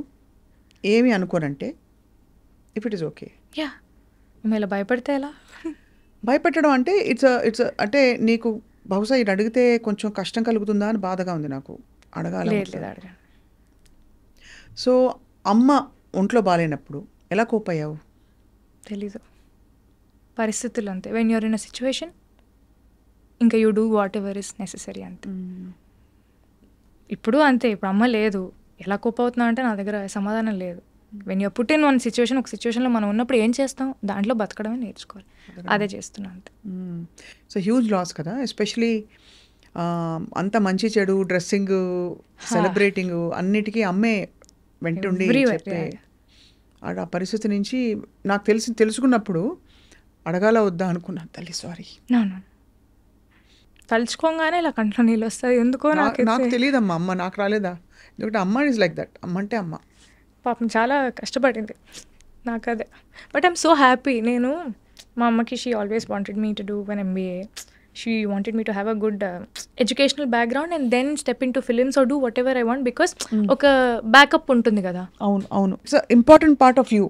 [SPEAKER 1] ఏమి అనుకోనంటే if it is okay
[SPEAKER 3] yeah ఇలా భయపడితే ఎలా
[SPEAKER 1] భయపెట్టడం అంటే ఇట్స్ ఇట్స్ అంటే నీకు బహుశా ఇది అడిగితే కొంచెం కష్టం కలుగుతుందా అని బాధగా ఉంది నాకు అడగాలి సో అమ్మ ఒంట్లో బాగాలేనప్పుడు ఎలా అయ్యావు తెలీదు పరిస్థితులు
[SPEAKER 3] అంతే when you're in a situation ఇంకా you do whatever is necessary అంతే hmm. ఇప్పుడు అంతే ఇప్పుడు అమ్మ లేదు ఎలా కోప్ అవుతున్నా అంటే నా దగ్గర సమాధానం లేదు వెన్ యూ పుట్టిన వన్ సిచ్యువేషన్ ఒక సిచ్యువేషన్లో మనం ఉన్నప్పుడు ఏం చేస్తాం దాంట్లో బతకడమే నేర్చుకోవాలి అదే చేస్తున్నాం అంతే
[SPEAKER 1] సో హ్యూజ్ లాస్ కదా ఎస్పెషలీ అంత మంచి చెడు డ్రెస్సింగ్ సెలబ్రేటింగ్ అన్నిటికీ అమ్మే వెంటుండి ఆ పరిస్థితి నుంచి నాకు తెలిసి తెలుసుకున్నప్పుడు అడగాల వద్దా అనుకున్నాను తల్లి సారీ తలుచుకోగానే ఇలా కంట్లో నీళ్ళు వస్తాయి ఎందుకో నాకు నాకు తెలియదమ్మా అమ్మ నాకు రాలేదా ఎందుకంటే అమ్మ ఈజ్ లైక్ దట్ అమ్మ అంటే అమ్మ పాపం చాలా
[SPEAKER 3] కష్టపడింది నాకు అదే బట్ ఐఎమ్ సో హ్యాపీ నేను మా అమ్మకి she always wanted me to do one MBA she wanted me to have a good educational background and then step into films or do whatever I want because ఒక backup ఉంటుంది కదా అవును అవును it's
[SPEAKER 1] important part of you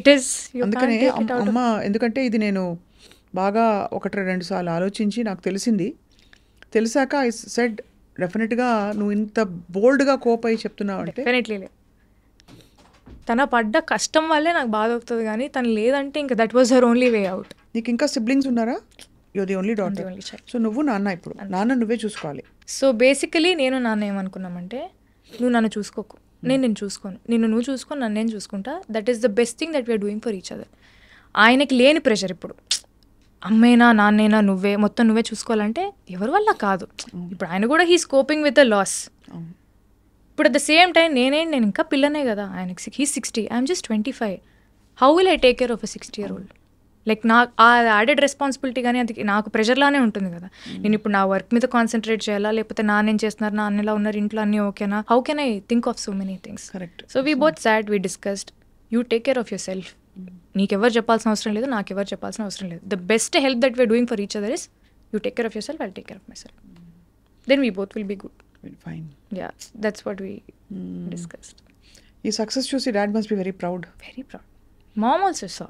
[SPEAKER 1] it is అందుకనే అమ్మ ఎందుకంటే ఇది నేను బాగా ఒకటి రెండు సార్లు ఆలోచించి నాకు తెలిసింది తెలిసాక ఐ సెడ్ డెఫినెట్గా నువ్వు ఇంత బోల్డ్గా కోప్ అయి చెప్తున్నావు అంటే
[SPEAKER 3] డెఫినెట్లీ తన పడ్డ కష్టం వల్లే నాకు బాధ అవుతుంది కానీ తను లేదంటే ఇంకా that was her only way out నీకు ఇంకా సిబ్లింగ్స్ ఉన్నారా you the only daughter so నువ్వు నాన్న ఇప్పుడు నాన్న నువ్వే చూసుకోవాలి సో బేసికలీ నేను నాన్న ఏమనుకున్నామంటే నువ్వు నన్ను చూసుకోకు hmm. నేను నేను చూసుకోను నిన్ను నువ్వు చూసుకొని నన్ను నేను చూసుకుంటా that is the best thing that we're doing for each other ఆయనకి లేని ప్రెషర్ ఇప్పుడు అమ్మేనా నాన్నైనా నువ్వే మొత్తం నువ్వే చూసుకోవాలంటే ఎవరి వల్ల కాదు ఇప్పుడు ఆయన కూడా he's coping with the loss ఇప్పుడు అట్ ద సేమ్ టైం నేనేం నేను ఇంకా పిల్లనే కదా ఆయన he sixty I'm just twenty five how will I take care of a sixty year old like నా ఆ యాడెడ్ రెస్పాన్సిబిలిటీ కానీ అది నాకు ప్రెషర్లానే ఉంటుంది కదా నేను ఇప్పుడు నా వర్క్ మీద కాన్సన్ట్రేట్ చేయాలా లేకపోతే నాన్నేం చేస్తున్నారు నాన్న ఎలా ఉన్నారు ఇంట్లో అన్నీ ఓకేనా how can I think of so many things correct so we both sad we discussed you take care of yourself నీకెవరు చెప్పాల్సిన అవసరం లేదు నాకెవరు చెప్పాల్సిన అవసరం లేదు the best help that we're doing for each other is you take care of yourself I take care of myself then we both will be good fine yeah that's what we
[SPEAKER 1] discussed ఈ success చూసి dad must
[SPEAKER 3] be very proud very proud mom also saw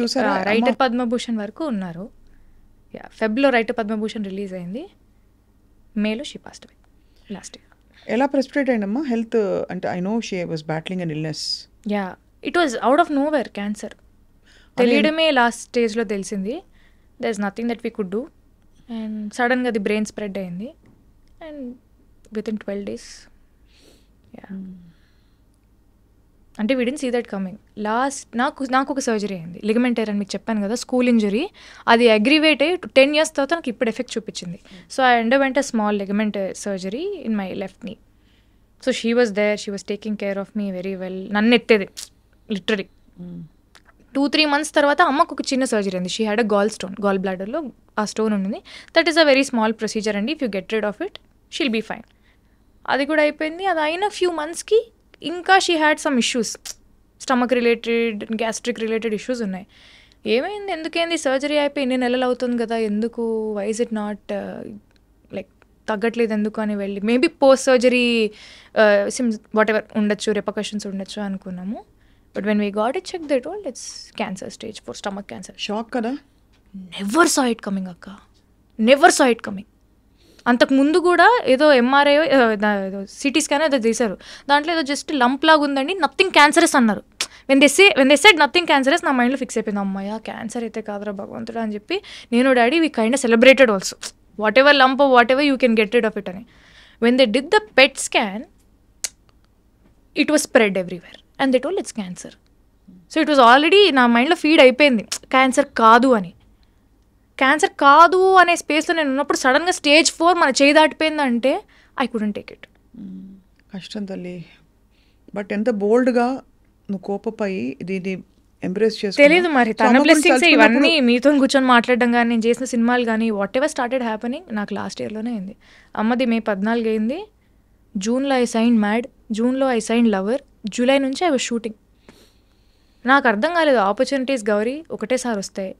[SPEAKER 3] చూసారా writer uh, Padmabhushan వరకు ఉన్నారు yeah ఫెబ్లో writer Padmabhushan release అయింది మేలో she passed away
[SPEAKER 1] last year ఎలా precipitate అయిందమ్మా హెల్త్ అంటే I know she was battling and illness
[SPEAKER 3] yeah it was out of nowhere cancer తెలియడమే లాస్ట్ స్టేజ్లో తెలిసింది there is nothing that we could do and సడన్గా అది brain spread అయింది and within twelve days అంటే within see that coming last నాకు నాకు ఒక సర్జరీ అయింది లిగమెంట్ అని మీకు చెప్పాను కదా స్కూల్ ఇంజరీ అది అగ్రివేట్ అయ్యి టెన్ ఇయర్స్ తర్వాత నాకు ఇప్పుడు ఎఫెక్ట్ చూపించింది so I underwent small ligament surgery in my left knee so she was there she was taking care of me very well నన్ను ఎత్తేది లిటరీ టూ త్రీ మంత్స్ తర్వాత అమ్మకు ఒక చిన్న సర్జరీ అండి she had a gallstone gall బ్లాడర్లో ఆ stone ఉంది that is a very small procedure అండి if you get rid of it she'll be fine అది కూడా అయిపోయింది అది అయిన ఫ్యూ మంత్స్కి ఇంకా she had some issues stomach related gastric related issues ఉన్నాయి ఏమైంది ఎందుకేంది సర్జరీ అయిపోయి ఎన్ని నెలలు అవుతుంది కదా ఎందుకు వైజ్ ఇట్ నాట్ లైక్ తగ్గట్లేదు ఎందుకు అని వెళ్ళి maybe post surgery symptoms whatever ఉండొచ్చు రిపకాషన్స్ ఉండొచ్చు అనుకున్నాము but when we got it check that old it's cancer stage four stomach cancer shock కదా నెవర్ సా ఇట్ కమింగ్ అక్క నెవర్ సా ఇట్ కమింగ్ అంతకు ముందు కూడా ఏదో ఎంఆర్ఐ సిటీ స్కాన్ ఏదో తీశారు దాంట్లో ఏదో జస్ట్ లంప్ లాగా ఉందండి నథింగ్ క్యాన్సరస్ అన్నారు when these when they said nothing cancerous నా మైండ్లో ఫిక్స్ అయిపోయింది అమ్మాయ క్యాన్సర్ అయితే కాదురా భగవంతుడు అని చెప్పి నేను daddy we kind celebrated also whatever lump whatever you can get rid of it అని when they did the PET scan it was spread everywhere and they told it's cancer so it was already నా మైండ్లో feed అయిపోయింది cancer కాదు అని cancer కాదు అనే స్పేస్లో నేను ఉన్నప్పుడు సడన్గా స్టేజ్ ఫోర్ మన చేయి దాటిపోయిందంటే
[SPEAKER 1] ఐ కుడెంట్ టేక్ ఇట్ కష్టం తల్లి బట్ ఎంత బోల్డ్గా నువ్వు కోపపై దీన్ని ఎంబ్రేస్ చేసి తెలియదు మరి తన బ్లెస్సింగ్స్ ఇవన్నీ
[SPEAKER 3] మీతో కూర్చొని మాట్లాడడం కానీ నేను చేసిన సినిమాలు కానీ వాట్ ఎవర్ స్టార్టెడ్ హ్యాపెనింగ్ నాకు లాస్ట్ ఇయర్లోనే అయింది అమ్మది మే పద్నాలుగు అయింది జూన్లో ఐ సైన్ మ్యాడ్ జూన్లో ఐ సైన్ లవర్ జూలై నుంచి ఐ వాజ్ షూటింగ్ నాకు అర్థం కాలేదు ఆపర్చునిటీస్ గౌరీ ఒకటేసారి వస్తాయి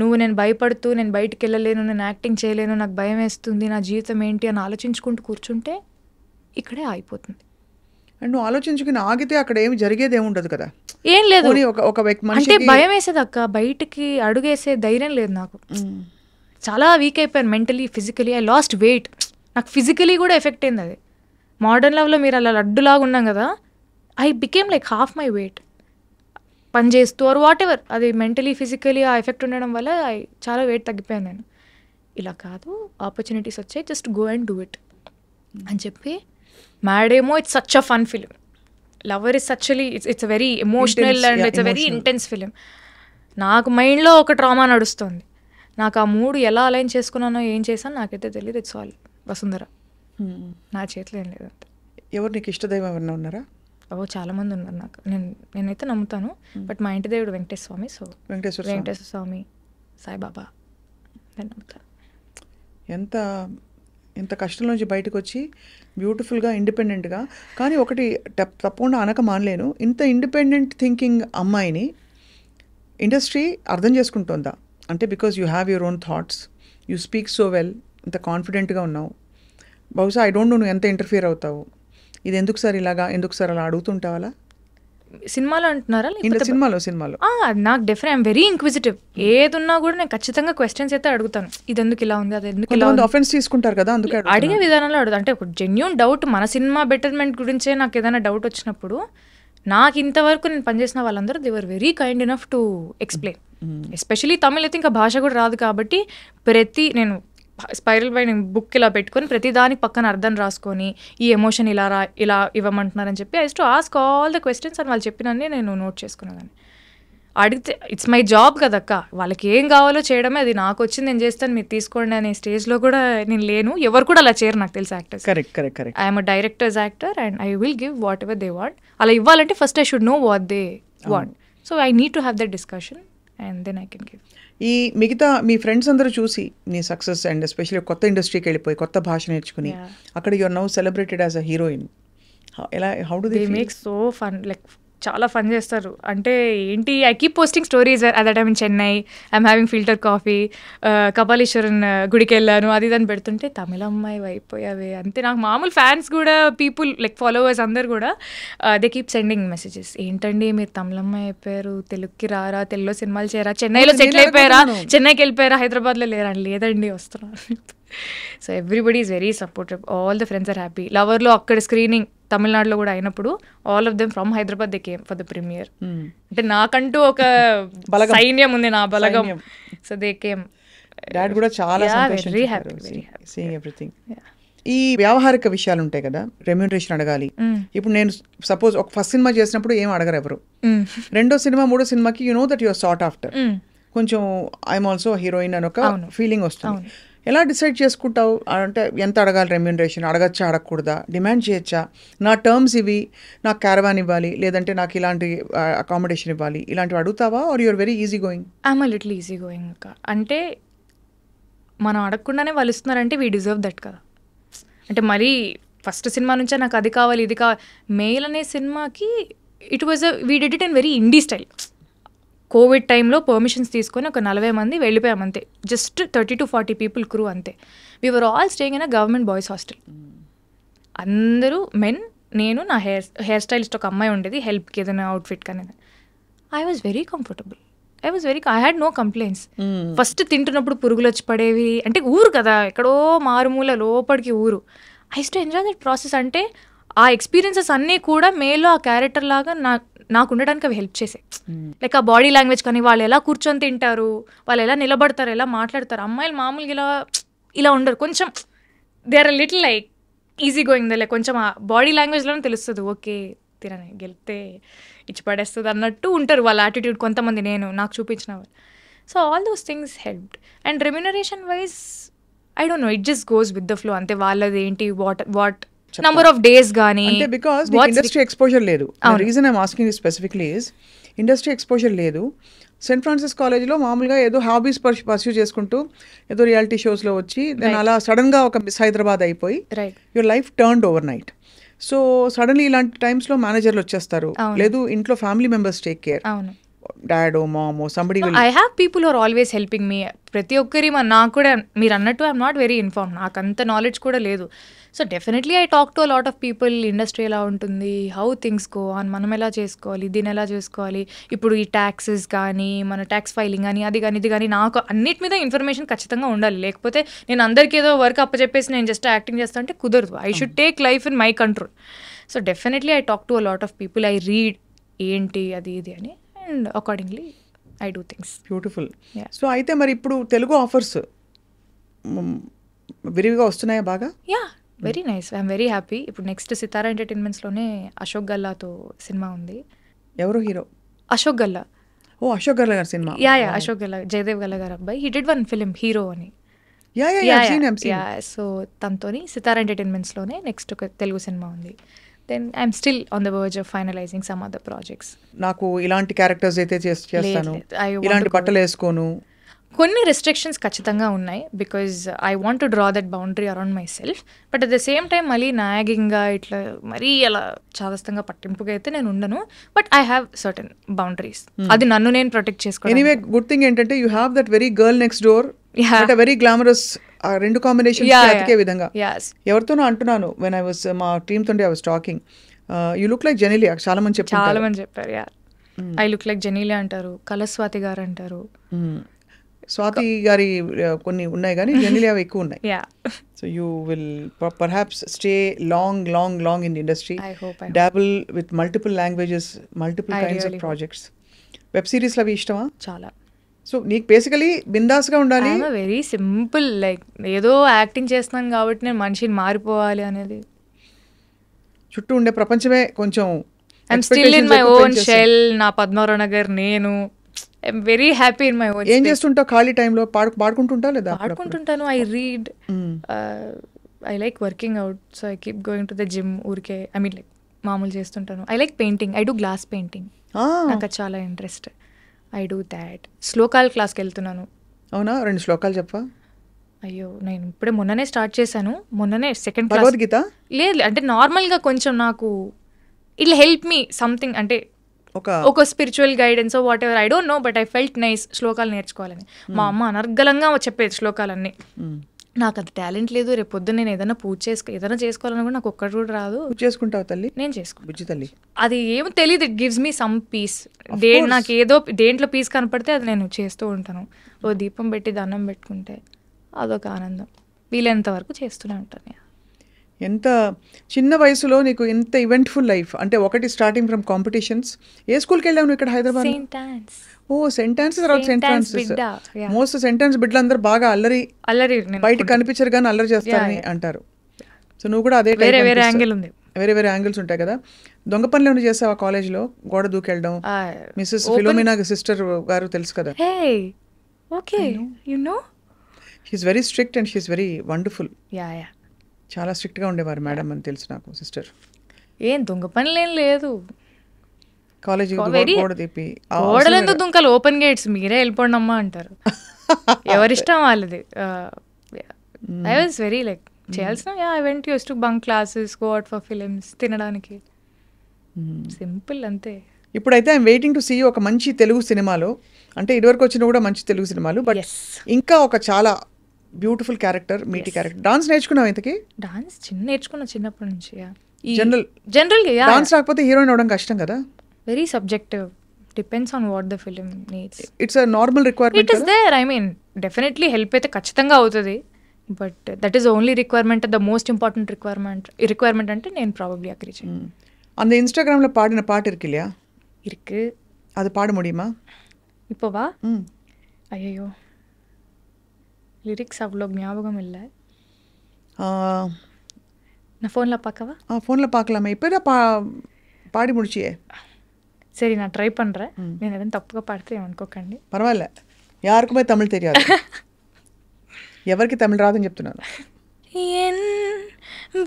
[SPEAKER 3] నువ్వు నేను భయపడుతూ నేను బయటికి వెళ్ళలేను నేను యాక్టింగ్ చేయలేను నాకు భయం వేస్తుంది నా జీవితం ఏంటి అని ఆలోచించుకుంటూ
[SPEAKER 1] కూర్చుంటే ఇక్కడే ఆగిపోతుంది అండ్ నువ్వు ఆలోచించుకుని ఆగితే అక్కడ ఏమి జరిగేది ఏమి ఉండదు కదా ఏం లేదు ఒక అంటే భయం వేసేది అక్క బయటికి అడుగేసే ధైర్యం లేదు
[SPEAKER 3] నాకు చాలా వీక్ అయిపోయాను mentally physically I lost weight నాకు ఫిజికలీ కూడా ఎఫెక్ట్ అయింది అది మోడర్న్ లవ్లో మీరు అలా లడ్డులాగా ఉన్నాం కదా I became like half my weight పని చేస్తూ ఆర్ వాట్ ఎవర్ అది మెంటలీ ఫిజికలీ ఆ ఎఫెక్ట్ ఉండడం వల్ల చాలా వెయిట్ తగ్గిపోయాను నేను ఇలా కాదు ఆపర్చునిటీస్ వచ్చాయి just go and do it అని చెప్పి మ్యాడ్ ఏమో it's such a fun film Lover is such a it's it's very emotional and it's very intense film నాకు మైండ్లో ఒక డ్రామా నడుస్తుంది నాకు ఆ మూడు ఎలా అలైన్ చేసుకున్నానో ఏం చేశాను నాకైతే తెలియదు ఇట్స్ ఆల్ వసుంధర నా చేతిలో ఏం లేదు ఎవరు నీకు ఇష్టదైవం ఎవరన్నా ఉన్నారా అబో చాలా మంది ఉన్నారు నాకు నేను నేనైతే నమ్ముతాను బట్ మా ఇంటి దేవుడు వెంకటేశ్వర స్వామి సో వెంకటేశ్వర వెంకటేశ్వర స్వామి సాయిబాబా
[SPEAKER 1] నేను నమ్ముతాను ఎంత ఇంత కష్టం నుంచి బయటకు వచ్చి బ్యూటిఫుల్గా ఇండిపెండెంట్గా కానీ ఒకటి తప్పకుండా అనక మానలేను ఇంత ఇండిపెండెంట్ థింకింగ్ అమ్మాయిని ఇండస్ట్రీ అర్థం చేసుకుంటుందా అంటే because you have your own thoughts you speak so well ఇంత కాన్ఫిడెంట్గా ఉన్నావు బహుశా ఐ డోంట్ నో నువ్వు ఎంత ఇంటర్ఫియర్ అవుతావు ఇది ఎందుకు సార్ ఇలాగా ఎందుకు సార్ అలా అడుగుతుంటావాలా సినిమాలో అంటున్నారా సినిమాలో సినిమాలో నాకు డెఫినెట్ ఐఎమ్ వెరీ ఇంక్విజిటివ్ ఏదున్నా కూడా నేను ఖచ్చితంగా
[SPEAKER 3] క్వశ్చన్స్ అయితే అడుగుతాను ఇది ఎందుకు ఇలా ఉంది అది ఎందుకు ఇలా ఉంది
[SPEAKER 1] ఆఫెన్స్ తీసుకుంటారు కదా అందుకే అడిగే
[SPEAKER 3] విధానంలో అడుగుతా అంటే ఒక జెన్యున్ డౌట్ మన సినిమా బెటర్మెంట్ గురించే నాకు ఏదైనా డౌట్ వచ్చినప్పుడు నాకు ఇంతవరకు నేను పనిచేసిన వాళ్ళందరూ they very kind enough to explain especially Tamil అయితే ఇంకా భాష కూడా రాదు కాబట్టి ప్రతి నేను స్పైరల్ బైండింగ్ బుక్ ఇలా పెట్టుకొని ప్రతిదానికి పక్కన అర్థం రాసుకొని ఈ ఎమోషన్ ఇలా రా ఇలా ఇవ్వమంటున్నారని చెప్పి I to ask all the questions అని వాళ్ళు చెప్పినన్నీ నేను నోట్ చేసుకున్నాను అడిగితే ఇట్స్ మై జాబ్ కదక్క వాళ్ళకి ఏం కావాలో చేయడమే అది నాకు వచ్చింది నేను చేస్తాను మీరు తీసుకోండి అనే స్టేజ్లో కూడా నేను లేను ఎవరు కూడా అలా చేయరు నాకు తెలుసు
[SPEAKER 1] actors correct correct correct
[SPEAKER 3] I'm directors actor and I will give whatever they want అలా ఇవ్వాలంటే first I should know what they want so I need to have that discussion and then I can give
[SPEAKER 1] ఈ మిగతా మీ friends అందరూ చూసి నీ success and especially కొత్త ఇండస్ట్రీకి వెళ్ళిపోయి కొత్త భాష నేర్చుకుని అక్కడ your now celebrated as a heroine ఎలా how do they make
[SPEAKER 3] so fun like చాలా ఫన్ చేస్తారు అంటే ఏంటి I keep posting stories at time in Chennai I'm having filter coffee Kapaleeswaran గుడికి వెళ్ళాను అది దాన్ని పెడుతుంటే తమిళ అమ్మాయి అయిపోయావే అంతే నాకు మామూలు ఫ్యాన్స్ కూడా పీపుల్ లైక్ ఫాలోవర్స్ అందరు కూడా దే కీప్ సెండింగ్ మెసేజెస్ ఏంటండి మీరు తమిళమ్మాయి అయిపోయారు తెలుగుకి రారా తెలుగులో సినిమాలు చేయరా చెన్నైలో సెటిల్ అయిపోయారా చెన్నైకి వెళ్ళిపోయారా హైదరాబాద్లో లేరా లేదండి వస్తున్నారు so everybody is very supportive all the friends are happy లవర్లో అక్కడ స్క్రీనింగ్ తమిళనాడులో కూడా అయినప్పుడు all of them from Hyderabad they came for the premiere అంటే నాకంటూ ఒక సైన్యం ఉంది నా బలగం సో దే కేమ్
[SPEAKER 1] డాడ్ కూడా చాలా వెరీ హ్యాపీ సీయింగ్ ఎవ్రీథింగ్ ఈ వ్యావహారిక విషయాలు ఉంటాయి కదా రెమ్యూనరేషన్ అడగాలి hmm. ఇప్పుడు నేను సపోజ్ ఒక ఫస్ట్ సినిమా చేసినప్పుడు ఏం అడగరు ఎవరు hmm. రెండో సినిమా మూడో సినిమాకి you know that you're sought after కొంచెం ఐఎమ్ ఆల్సో హీరోయిన్ అని ఒక ఫీలింగ్ వస్తుంది ఎలా డిసైడ్ చేసుకుంటావు అంటే ఎంత అడగాలి రెమ్యూనరేషన్ అడగచ్చా అడగకూడదా డిమాండ్ చేయొచ్చా నా టర్మ్స్ ఇవి నాకు క్యారవాన్ ఇవ్వాలి లేదంటే నాకు ఇలాంటి అకామిడేషన్ ఇవ్వాలి ఇలాంటివి అడుగుతావా or you're very easy going
[SPEAKER 3] I'm little easy going ఇంకా అంటే మనం అడగకుండానే వాళ్ళు ఇస్తున్నారంటే వీ డిజర్వ్ దట్ కదా అంటే మరీ ఫస్ట్ సినిమా నుంచే నాకు అది కావాలి ఇది కావాలి మెయిల్ అనే సినిమాకి it was we did it in very indie style Covid టైంలో పర్మిషన్స్ తీసుకొని ఒక నలభై మంది వెళ్ళిపోయాం అంతే just thirty to forty people crew అంతే were all staying in government boys hostel అందరూ మెన్ నేను నా హెయిర్ హెయిర్ స్టైలిస్ట్ ఒక అమ్మాయి ఉండేది హెల్ప్కి ఏదైనా అవుట్ఫిట్ కానీ I was very comfortable I was very I had no complaints first తింటున్నప్పుడు పురుగులు వచ్చి పడేవి అంటే ఊరు కదా ఎక్కడో మారుమూల లోపలికి ఊరు I to enjoy that process అంటే ఆ ఎక్స్పీరియన్సెస్ అన్నీ కూడా మేలో ఆ క్యారెక్టర్ లాగా నా నాకు ఉండడానికి అవి హెల్ప్ చేసాయి లైక్ ఆ బాడీ లాంగ్వేజ్ కానీ వాళ్ళు ఎలా కూర్చొని తింటారు వాళ్ళు ఎలా నిలబడతారు ఎలా మాట్లాడతారు అమ్మాయిలు మామూలుగా ఇలా ఇలా ఉండరు కొంచెం they are little like easy going like కొంచెం ఆ బాడీ లాంగ్వేజ్లోనే తెలుస్తుంది ఓకే తినని గెలితే ఇచ్చి పడేస్తుంది అన్నట్టు ఉంటారు వాళ్ళ యాటిట్యూడ్ కొంతమంది నేను నాకు చూపించిన వాళ్ళు so all those things helped and remuneration wise I don't know it just goes with the flow అంతే వాళ్ళది ఏంటి what
[SPEAKER 1] what number of days కానీ అంటే బికాస్ ఇండస్ట్రీ ఎక్స్పోజర్ లేదు reason I'm asking specifically is industry exposure లేదు సెయింట్ ఫ్రాన్సిస్ కాలేజ్లో మామూలుగా ఏదో హాబీస్ పర్స్యూ చేసుకుంటూ ఏదో రియాలిటీ షోస్లో వచ్చి దాని అలా సడన్గా ఒక మిస్ హైదరాబాద్ అయిపోయి your life turn overnight so suddenly ఇలాంటి టైమ్స్లో మేనేజర్లు వచ్చేస్తారు లేదు ఇంట్లో ఫ్యామిలీ మెంబర్స్ టేక్ కేర్ డాడో మామో somebody I
[SPEAKER 3] have people are always helping me ప్రతి ఒక్కరి నాకు కూడా మీరు అన్నట్టు ఐఎమ్ నాట్ వెరీ ఇన్ఫార్మ్ నాకు అంత నాలెడ్జ్ కూడా లేదు so definitely I talk to lot of people industry ఎలా ఉంటుంది హౌ థింగ్స్ గో అని మనం ఎలా చేసుకోవాలి దీని ఎలా చేసుకోవాలి ఇప్పుడు ఈ ట్యాక్సెస్ కానీ మన ట్యాక్స్ ఫైలింగ్ కానీ అది కానీ ఇది కానీ నాకు అన్నిటి మీద ఇన్ఫర్మేషన్ ఖచ్చితంగా ఉండాలి లేకపోతే నేను అందరికీ ఏదో వర్క్ అప్పచెప్పేసి నేను జస్ట్ యాక్టింగ్ చేస్తా అంటే కుదరదు I should take life in my control so definitely I talk to lot of people I read ఏంటి అది ఇది అని and accordingly I do
[SPEAKER 1] things beautiful so అయితే మరి ఇప్పుడు తెలుగు ఆఫర్స్ విరివిగా వస్తున్నాయా బాగా
[SPEAKER 3] yeah very nice I'm very happy ఇప్పుడు నెక్స్ట్ సితారా ఎంటర్టైన్మెంట్స్లోనే అశోక్ గల్లాతో సినిమా ఉంది
[SPEAKER 1] ఎవరు హీరో అశోక్ గల్లా ఓ అశోక్ గల్లా గారి సినిమా యా యా అశోక్
[SPEAKER 3] గల్లా జయదేవ్ గల్లా గారు అబ్బాయి he did one film hero అని సో తనతోని సితారా ఎంటర్టైన్మెంట్స్లోనే నెక్స్ట్ ఒక తెలుగు సినిమా ఉంది then I'm still on the verge of finalising some other projects
[SPEAKER 1] నాకు ఇలాంటి క్యారెక్టర్స్ అయితే చేస్తాను ఇలాంటి బట్టలు వేసుకోను
[SPEAKER 3] కొన్ని రెస్ట్రిక్షన్స్ ఖచ్చితంగా ఉన్నాయి because I want to draw that boundary around myself but at the same time మళ్ళీ నాగింగ్గా ఇట్లా మరీ అలా చాదస్తంగా పట్టింపుగా అయితే నేను ఉండను but I have certain boundaries
[SPEAKER 1] అది నన్ను నేను ప్రొటెక్ట్ చేసుకోవాలి ఎనీవే గుడ్ థింగ్ ఏంటంటే you have that very girl next door very glamorous రెండు కాంబినేషన్ విధంగా ఎవరితోనో అంటున్నాను వెన్ ఐ వాస్ మా టీమ్ తోటి I was talking you look like Genelia చాలా మంది చెప్పారు చాలా మంది చెప్పారు ఐ
[SPEAKER 3] లుక్ లైక్ జెనీలియా అంటారు కలస్వాతి గారు అంటారు
[SPEAKER 1] hmm. స్వాతి గారి కొన్ని ఉన్నాయి కానీ జనరలీ అవి ఎక్కువ ఉన్నాయి so you will perhaps stay long long long in industry dabble with multiple languages multiple kinds of projects web series అవి ఇష్టమా చాలా సో నీకు బేసికలీ గా ఉండాలి
[SPEAKER 3] వెరీ సింపుల్ లైక్ ఏదో యాక్టింగ్ చేస్తున్నాను కాబట్టి నేను మనిషిని మారిపోవాలి అనేది
[SPEAKER 1] చుట్టూ ఉండే ప్రపంచమే కొంచెం I'm still in my own shell
[SPEAKER 3] నా పద్మారావు నగర్ నేను I am very happy in my own ఏం చేస్తుంటావు
[SPEAKER 1] ఖాళీ టైంలో పాడు పాడుకుంటుంటా లేదా పాడుకుంటుంటాను
[SPEAKER 3] I read I like working out so I keep going to the gym ఊరికే ఐ మీన్ లైక్ మామూలు చేస్తుంటాను I like painting I do glass painting నాకు చాలా ఇంట్రెస్ట్ ఐ డూ దాట్ శ్లోకాల క్లాస్కి వెళ్తున్నాను
[SPEAKER 1] అవునా రెండు శ్లోకాలు చెప్పా అయ్యో నేను
[SPEAKER 3] ఇప్పుడే మొన్ననే స్టార్ట్ చేశాను మొన్ననే సెకండ్ గీత లేదు అంటే నార్మల్గా కొంచెం నాకు ఇట్ హెల్ప్ మీ సంథింగ్ అంటే
[SPEAKER 1] ఒక
[SPEAKER 2] ఒక
[SPEAKER 3] spiritual guidance whatever I don't know but I felt nice శ్లోకాలు నేర్చుకోవాలని మా hmm. అమ్మ అనర్గలంగా చెప్పేది శ్లోకాలన్నీ hmm. నాకు అది టాలెంట్ లేదు రేపు పొద్దున్న నేను ఏదైనా పూజ చేసుకో ఏదైనా చేసుకోవాలని కూడా నాకు ఒక్కటి కూడా రాదు చేసుకుంటావు తల్లి నేను చేసుకుంటా బుజ్జి తల్లి అది ఏం తెలియదు it gives me some peace నాకు ఏదో దేంట్లో పీస్ కనపడితే అది నేను చేస్తూ ఉంటాను ఓ hmm. దీపం పెట్టి దండం పెట్టుకుంటే అదొక
[SPEAKER 1] ఆనందం వీలైనంత వరకు చేస్తూనే ఉంటాను ఎంత చిన్న వయసులో నీకు ఇంత ఈవెంట్ఫుల్ లైఫ్ అంటే ఒకటి స్టార్టింగ్ ఫ్రమ్ కాంపిటీషన్స్ ఏ స్కూల్కి వెళ్ళావు ఇక్కడ హైదరాబాద్ ఓ సెంటాన్స్ తర్వాత సెంటాన్స్ మోస్ట్ సెంటాన్స్ బిడ్డలందరూ బాగా అల్లరి అల్లరి బయట కనిపించరు కానీ అల్లరి చేస్తారని అంటారు సో నువ్వు కూడా అదే వేరే వేరే యాంగిల్ ఉంది వేరే వేరే యాంగిల్స్ ఉంటాయి కదా దొంగ పనులు ఏమైనా ఆ కాలేజ్లో గోడ దూకెళ్ళడం మిస్సెస్ ఫిలోమినా సిస్టర్ గారు తెలుసు కదా
[SPEAKER 3] okay you know
[SPEAKER 1] he's very strict and she's very wonderful yeah yeah చాలా స్ట్రిక్ట్గా ఉండేవారు మేడం అని తెలుసు నాకు సిస్టర్ ఏం దొంగ పనులేం లేదు కాలేజీ గోడ
[SPEAKER 3] దుంకలు ఓపెన్ గేట్స్ మీరే వెళ్ళిపోండి అమ్మా అంటారు ఎవరిష్టం వాళ్ళది ఐ వాజ్ వెరీ లైక్ చేయాల్సిన yeah I went used to bunk classes go out for films తినడానికి సింపుల్ అంతే
[SPEAKER 1] ఇప్పుడైతే ఐమ్ వెయిటింగ్ టు సీ ఒక మంచి తెలుగు సినిమాలో అంటే ఇదివరకు వచ్చిన కూడా మంచి తెలుగు సినిమాలు బట్ ఇంకా ఒక చాలా బ్యూటిఫుల్ క్యారెక్టర్ మీటి క్యారెక్టర్ డాన్స్ నేర్చుకున్నావు ఇంతకి డాన్స్ చిన్న
[SPEAKER 3] నేర్చుకున్నా చిన్నప్పటి నుంచి జనరల్ జనరల్ డాన్స్
[SPEAKER 1] రాకపోతే హీరోయిన్ అవడం కష్టం కదా very subjective
[SPEAKER 3] depends on what the film needs
[SPEAKER 1] it's normal
[SPEAKER 3] requirement it is there I mean definitely help అయితే ఖచ్చితంగా అవుతుంది but that is only requirement the most important requirement
[SPEAKER 1] requirement అంటే నేను probably agree చేయను அந்த இன்ஸ்டாகிராமில் பாடின பாட்டு இருக்கு இல்லையா இருக்கு அது பாட முடியுமா இப்போவா ம் ஐயோ லிரிக்ஸ் அவ்வளோ ஞாபகம் இல்லை நான் ஃபோனில் பார்க்கவா ஆ ஃபோனில் பார்க்கலாமே இப்போ தான் பா பாடி முடிச்சியே சரி நான் ட்ரை பண்ணுறேன் నేను ఏదైనా பார்த்து పాడితే ఏమనుకోకండి పర్వాలే యారుకుమే తమిళ తెలియదు ఎవరికి తమిళ రాదని
[SPEAKER 2] என்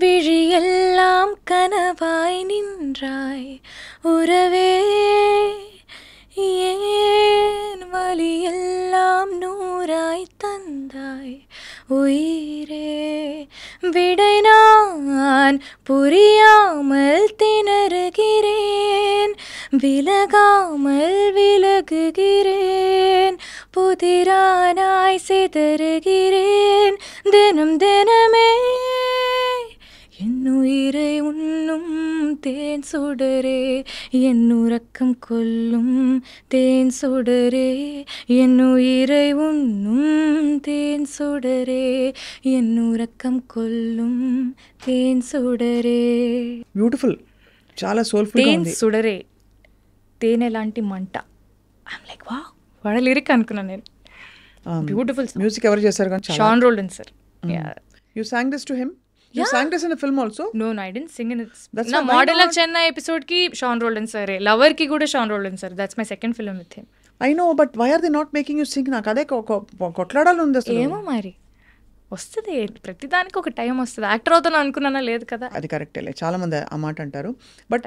[SPEAKER 2] விழியெல்லாம் கனவாய் நின்றாய் உறவே ஏ வழியெல்லாம் நூறாய் தந்தாய் உயிரே விடை நான் புரியாமல் திணறுகிறேன் விலகாமல் விலகுகிறேன் புதிரானாய் சிதறுகிறேன் தினம் தினமே என்னுயிரை உண்ணும் தேன் சுடரே என்னுறக்கம் கொல்லும் தேன் சுடரே என்னுயிரை உண்ணும் தேன் சுடரே என்னுறக்கம் கொல்லும் தேன் சுடரே
[SPEAKER 1] బ్యూటిఫుల్ చాలా సోల్ఫుల్ తేన్
[SPEAKER 2] సుడరే తేనె
[SPEAKER 3] లాంటి మంట ఐమ్ లైక్ వా వాడ లిరిక్ అనుకున్నా నేను
[SPEAKER 1] బ్యూటిఫుల్ um, మ్యూజిక్ ఎవరు చేశారు Sean Roldan sir
[SPEAKER 3] you sang this to him you sang this in film also no no I didn't sing in it's నా మోడల్ ఆఫ్ చెన్నై ఎపిసోడ్ కి షాన్ రోల్డన్ సరే లవర్ కి కూడా Sean Roldan sir that's my second film with him
[SPEAKER 1] I know but why are they not making you sing నాకు అదే కొట్లాడాలి ఉంది అసలు ఏమో
[SPEAKER 3] మరి వస్తుంది ప్రతిదానికి ఒక టైం వస్తుంది యాక్టర్ అవుతాను అనుకున్నానా లేదు కదా
[SPEAKER 1] అది కరెక్టే చాలా మంది ఆ మాట అంటారు బట్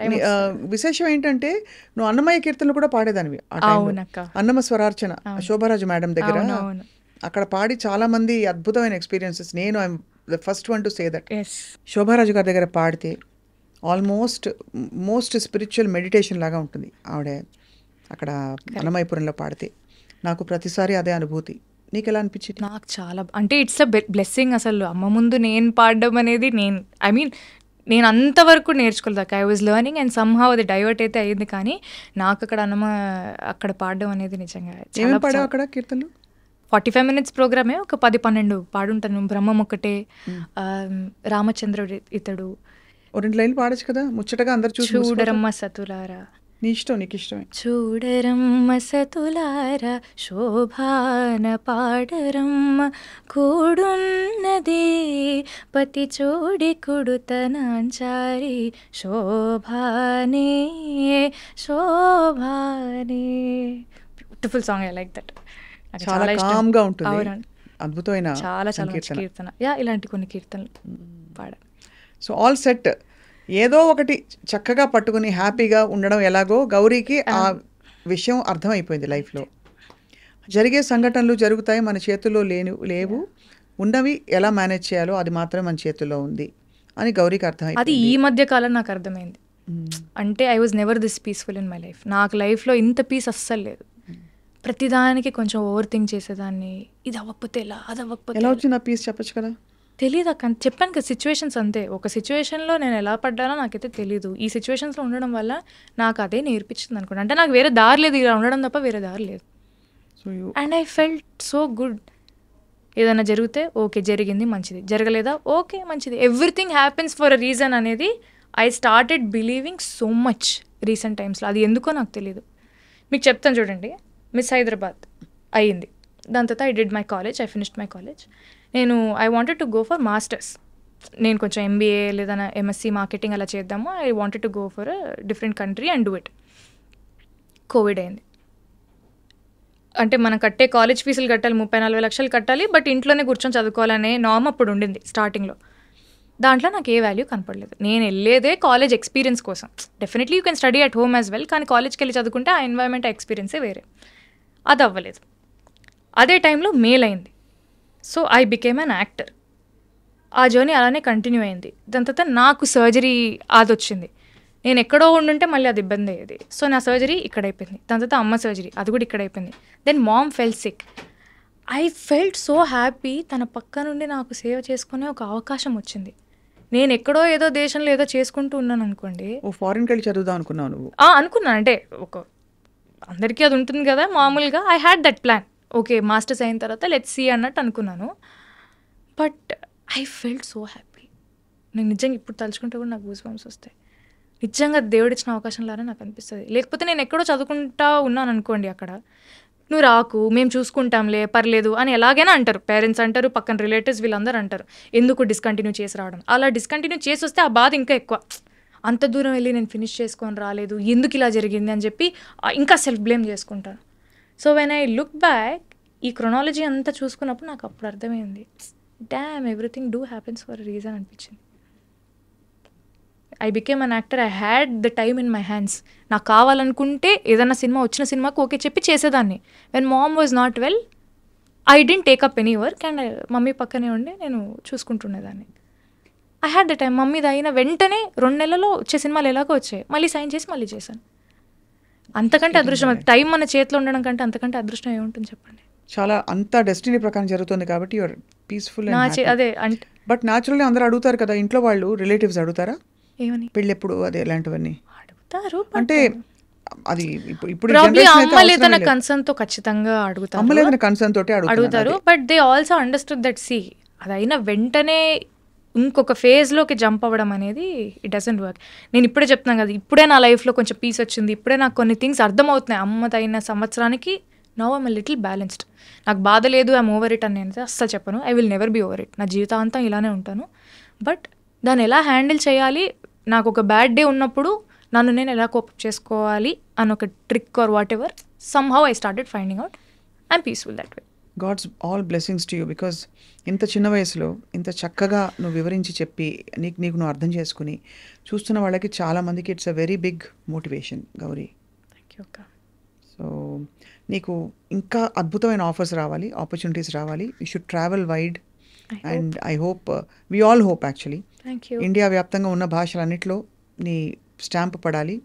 [SPEAKER 1] విశేషం ఏంటంటే నువ్వు అన్నమయ్య కీర్తనలు కూడా పాడేదానివి అన్నమ స్వరార్చన శోభరాజు మేడం దగ్గర అక్కడ పాడి చాలా మంది అద్భుతమైన ఎక్స్పీరియన్సెస్ నేను I'm the first one to say that Shobharaju గారి దగ్గర పాడితే ఆల్మోస్ట్ మోస్ట్ స్పిరిచువల్ మెడిటేషన్ లాగా ఉంటుంది ఆవిడ అక్కడ అన్నమైపురంలో పాడితే నాకు ప్రతిసారి అదే అనుభూతి నీకు ఎలా అనిపించింది
[SPEAKER 3] నాకు చాలా అంటే ఇట్స్ అ బ్లెస్సింగ్ అసలు అమ్మ ముందు నేను పాడడం అనేది నేను ఐ మీన్ నేను అంతవరకు నేర్చుకోలేదు I was learning and somehow అది డైవర్ట్ అయితే అయ్యింది కానీ నాకు అక్కడ అన్నమ అక్కడ పాడడం అనేది నిజంగా చాలా అక్కడ కీర్తనలు ఫార్టీ ఫైవ్ మినిట్స్ ప్రోగ్రామే ఒక పది పన్నెండు పాడుంటాను బ్రహ్మం ఒకటే రామచంద్రుడు ఇతడు
[SPEAKER 1] రెండు లైన్లు పాడచ్చు కదా ముచ్చటగా అందరు చూడరమ్మ
[SPEAKER 2] సతులారా
[SPEAKER 1] నీ ఇష్టం నీకు ఇష్టమే
[SPEAKER 2] చూడరమ్మ సతులారా శోభాన పాడరమ్మ కూడున్నది పతి చూడి కుడుతనాంచారి శోభానే శోభానే beautiful song I like that చాలా గా ఉంటుంది
[SPEAKER 1] అద్భుతమైన కీర్తన
[SPEAKER 3] యా ఇలాంటి కొన్ని కీర్తనలు
[SPEAKER 1] సో ఆల్ సెట్ ఏదో ఒకటి చక్కగా పట్టుకుని హ్యాపీగా ఉండడం ఎలాగో గౌరీకి ఆ విషయం అర్థమైపోయింది లైఫ్లో జరిగే సంఘటనలు జరుగుతాయి మన చేతుల్లో లేని లేవు ఉన్నవి ఎలా మేనేజ్ చేయాలో అది మాత్రమే మన చేతుల్లో ఉంది అని గౌరీకి అర్థమైంది అది
[SPEAKER 3] ఈ మధ్య కాలం నాకు అర్థమైంది అంటే I was never this peaceful in my life నాకు లైఫ్లో ఇంత పీస్ అస్సలు లేదు ప్రతిదానికి కొంచెం ఓవర్ థింక్ చేసేదాన్ని ఇది అవ్వకపోతే ఎలా అది అవ్వకపోతే ఎలా వచ్చింది పీస్ చెప్పచ్చు కదా తెలియదు అక్క చెప్పాను కదా సిచ్యువేషన్స్ అంతే ఒక సిచ్యువేషన్లో నేను ఎలా పడ్డానో నాకైతే తెలియదు ఈ సిచ్యువేషన్స్లో ఉండడం వల్ల నాకు అదే నేర్పించింది అనుకోండి అంటే నాకు వేరే దారి లేదు ఇలా ఉండడం తప్ప వేరే దారి లేదు and I felt so good ఏదైనా జరిగితే ఓకే జరిగింది మంచిది జరగలేదా ఓకే మంచిది everything happens for a reason అనేది I started believing so much recent టైమ్స్లో అది ఎందుకో నాకు తెలియదు మీకు చెప్తాను చూడండి మిస్ హైదరాబాద్ అయ్యింది దాని తర్వాత I did my college I finished my college నేను I wanted to go for masters నేను కొంచెం ఎంబీఏ లేదా ఎంఎస్సి మార్కెటింగ్ అలా చేద్దాము I wanted to go for different country and do it COVID అయింది అంటే మనం కట్టే కాలేజ్ ఫీజులు కట్టాలి ముప్పై నలభై లక్షలు కట్టాలి బట్ ఇంట్లోనే కూర్చొని చదువుకోవాలనే నామ్ అప్పుడు ఉండింది స్టార్టింగ్లో దాంట్లో నాకు ఏ వాల్యూ కనపడలేదు నేను వెళ్ళేదే కాలేజ్ ఎక్స్పీరియన్స్ కోసం definitely you can study at home as well కానీ కాలేజ్కి వెళ్ళి చదువుకుంటే ఆ ఎన్వైరన్మెంట్ ఎక్స్పీరియన్సే వేరే అది అవ్వలేదు అదే టైంలో మేల్ అయింది so I became an actor ఆ జర్నీ అలానే కంటిన్యూ అయింది దాని తర్వాత నాకు సర్జరీ అది వచ్చింది నేను ఎక్కడో ఉండుంటే మళ్ళీ అది ఇబ్బంది అయ్యేది సో నా సర్జరీ ఇక్కడ అయిపోయింది దాని తర్వాత అమ్మ సర్జరీ అది కూడా ఇక్కడ అయిపోయింది then mom fell sick I felt so happy తన పక్క నుండి నాకు సేవ చేసుకునే ఒక అవకాశం వచ్చింది నేను ఎక్కడో ఏదో దేశంలో ఏదో చేసుకుంటూ ఉన్నాను అనుకోండి
[SPEAKER 1] ఓ ఫారిన్కి వెళ్ళి చదువుదాం అనుకున్నావు నువ్వు
[SPEAKER 3] అనుకున్నాను అంటే ఒక అందరికీ అది ఉంటుంది కదా మామూలుగా I had that plan okay masters అయిన తర్వాత లెట్ సీ అన్నట్టు అనుకున్నాను but I felt so happy నేను నిజంగా ఇప్పుడు తలుచుకుంటే కూడా నాకు గూస్ వస్తాయి నిజంగా దేవుడు ఇచ్చిన అవకాశం లానే నాకు అనిపిస్తుంది లేకపోతే నేను ఎక్కడో చదువుకుంటా ఉన్నాను అనుకోండి అక్కడ నువ్వు రాకు మేము చూసుకుంటాంలే పర్లేదు అని ఎలాగైనా అంటారు పేరెంట్స్ అంటారు పక్కన రిలేటివ్స్ వీళ్ళందరూ అంటారు ఎందుకు డిస్కంటిన్యూ చేసి రావడం అలా డిస్కంటిన్యూ చేసి వస్తే ఆ బాధ ఇంకా ఎక్కువ అంత దూరం వెళ్ళి నేను ఫినిష్ చేసుకొని రాలేదు ఎందుకు ఇలా జరిగింది అని చెప్పి ఇంకా సెల్ఫ్ బ్లేమ్ చేసుకుంటాను so when I look back ఈ క్రొనాలజీ అంతా చూసుకున్నప్పుడు నాకు అప్పుడు అర్థమైంది damn everything do happens for reason అనిపించింది I became an actor I had the time in my hands నాకు కావాలనుకుంటే ఏదైనా సినిమా వచ్చిన సినిమాకి ఓకే చెప్పి చేసేదాన్ని when mom was not well I didn't take up any work and mummy పక్కనే ఉండి నేను చూసుకుంటుండేదాన్ని I had the time mummy అయిన వెంటనే రెండు నెలల్లో వచ్చే సినిమాలు ఎలాగో వచ్చాయి మళ్ళీ సైన్ చేసి మళ్ళీ చేశాను అంతకంటే అదృష్టం టైం మన చేతిలో ఉండడం కంటే అంతకంటే అదృష్టం ఏముంటుంది చెప్పండి
[SPEAKER 1] చాలా అంత డెస్టినీ ప్రకారం జరుగుతుంది కాబట్టి యువర్ పీస్ఫుల్ అదే అంటే బట్ న్యాచురల్లీ అందరూ అడుగుతారు కదా ఇంట్లో వాళ్ళు రిలేటివ్స్ అడుగుతారా ఏమని ఎప్పుడు అదే ఇలాంటివన్నీ అడుగుతారు అంటే అది ఇప్పుడు కన్సర్న్
[SPEAKER 3] తో ఖచ్చితంగా అడుగుతారు
[SPEAKER 1] కన్సర్న్ తోటి అడుగుతారు
[SPEAKER 3] but they also understood that సి అది అయిన వెంటనే ఇంకొక ఫేజ్లోకి జంప్ అవ్వడం అనేది ఇట్ డజంట్ వర్క్ నేను ఇప్పుడే చెప్తున్నాను కదా ఇప్పుడే నా లైఫ్లో కొంచెం పీస్ వచ్చింది ఇప్పుడే నాకు కొన్ని థింగ్స్ అర్థమవుతున్నాయి అమ్మదైన సంవత్సరానికి నవ్ ఐమ్ లిటిల్ బ్యాలెన్స్డ్ నాకు బాధ లేదు ఐమ్ ఓవర్ ఇట్ అని నేను అస్సలు చెప్పను I will never be over it నా జీవితాంతం ఇలానే ఉంటాను బట్ దాన్ని ఎలా హ్యాండిల్ చేయాలి నాకు ఒక బ్యాడ్ డే ఉన్నప్పుడు నన్ను నేను ఎలా కోప్ చేసుకోవాలి అని ఒక trick or whatever somehow I started finding out I'm peaceful that way
[SPEAKER 1] God's all blessings to you because ఇంత చిన్న వయసులో ఇంత చక్కగా నువ్వు వివరించి చెప్పి నీకు నీకు నువ్వు అర్థం చేసుకుని చూస్తున్న వాళ్ళకి చాలామందికి it's a very big motivation Gauri so నీకు ఇంకా అద్భుతమైన ఆఫర్స్ రావాలి ఆపర్చునిటీస్ రావాలి you should travel wide and I hope we all hope actually India వ్యాప్తంగా ఉన్న భాషలన్నింటిలో నీ స్టాంప్ పడాలి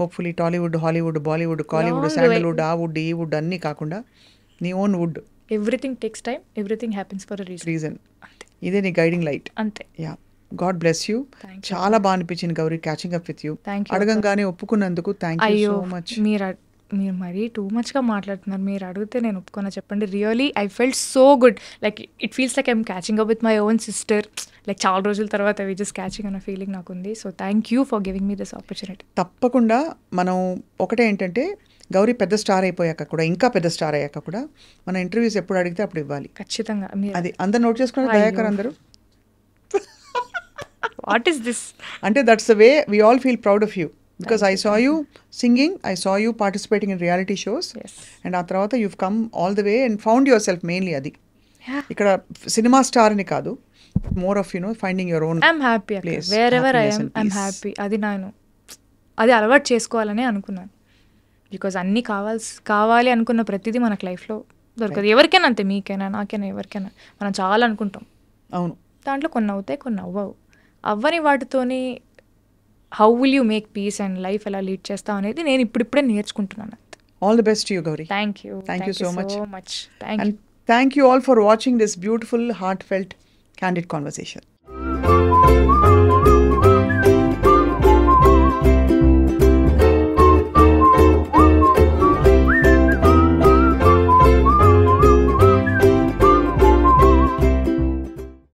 [SPEAKER 1] hopefully Tollywood Hollywood Bollywood Kollywood Sandalwood ఆ వుడ్ ఈ వుడ్ అన్నీ కాకుండా నీ own wood everything takes time everything happiness for reason reason ఇదే నీ గైడింగ్ లైట్ అంతే యా గాడ్ బ్లెస్ యూ చాలా బాగా అనిపించింది Gauri catching up with you అడగంగానే ఒప్పుకున్నందుకు థ్యాంక్ యూ సో
[SPEAKER 3] మచ్ మీరు మీరు మరీ టూ మచ్గా మాట్లాడుతున్నారు మీరు అడిగితే నేను ఒప్పుకున్నా చెప్పండి really I felt so good like it feels like I'm catching up with my own sister like చాలా రోజుల తర్వాత వి జస్ట్ క్యాచింగ్ అన్న ఫీలింగ్ నాకు ఉంది so thank you for giving me this opportunity
[SPEAKER 1] తప్పకుండా మనం ఒకటే ఏంటంటే గౌరీ పెద్ద స్టార్ అయిపోయాక కూడా ఇంకా పెద్ద స్టార్ అయ్యాక కూడా మన ఇంటర్వ్యూస్ ఎప్పుడు అడిగితే అప్పుడు ఇవ్వాలి ఖచ్చితంగా అది అందరు నోట్ చేసుకున్నారు దయాకర్ అందరూ వాట్ ఈస్ దిస్ అంటే that's way we all feel proud of you because I saw you singing I saw you participating in reality shows and ఆ తర్వాత you've come all the way and found yourself mainly అది ఇక్కడ సినిమా స్టార్ని కాదు more of you know finding your own I am
[SPEAKER 3] happy wherever I am happy అది నేను అది అలవాటు చేసుకోవాలని అనుకున్నాను బికాజ్ అన్నీ కావాల్సి కావాలి అనుకున్న ప్రతిదీ మనకు లైఫ్లో దొరకదు ఎవరికైనా అంతే మీకైనా నాకైనా ఎవరికైనా మనం చాలా అనుకుంటాం అవును దాంట్లో కొన్ని అవుతాయి కొన్ని అవ్వవు అవ్వని వాటితోని how will you make peace and life ఎలా లీడ్ చేస్తాం అనేది నేను ఇప్పుడిప్పుడే నేర్చుకుంటున్నాను
[SPEAKER 1] all the best you Gauri thank you thank you so much
[SPEAKER 3] much thank
[SPEAKER 1] you thank you all for watching this beautiful heartfelt candid conversation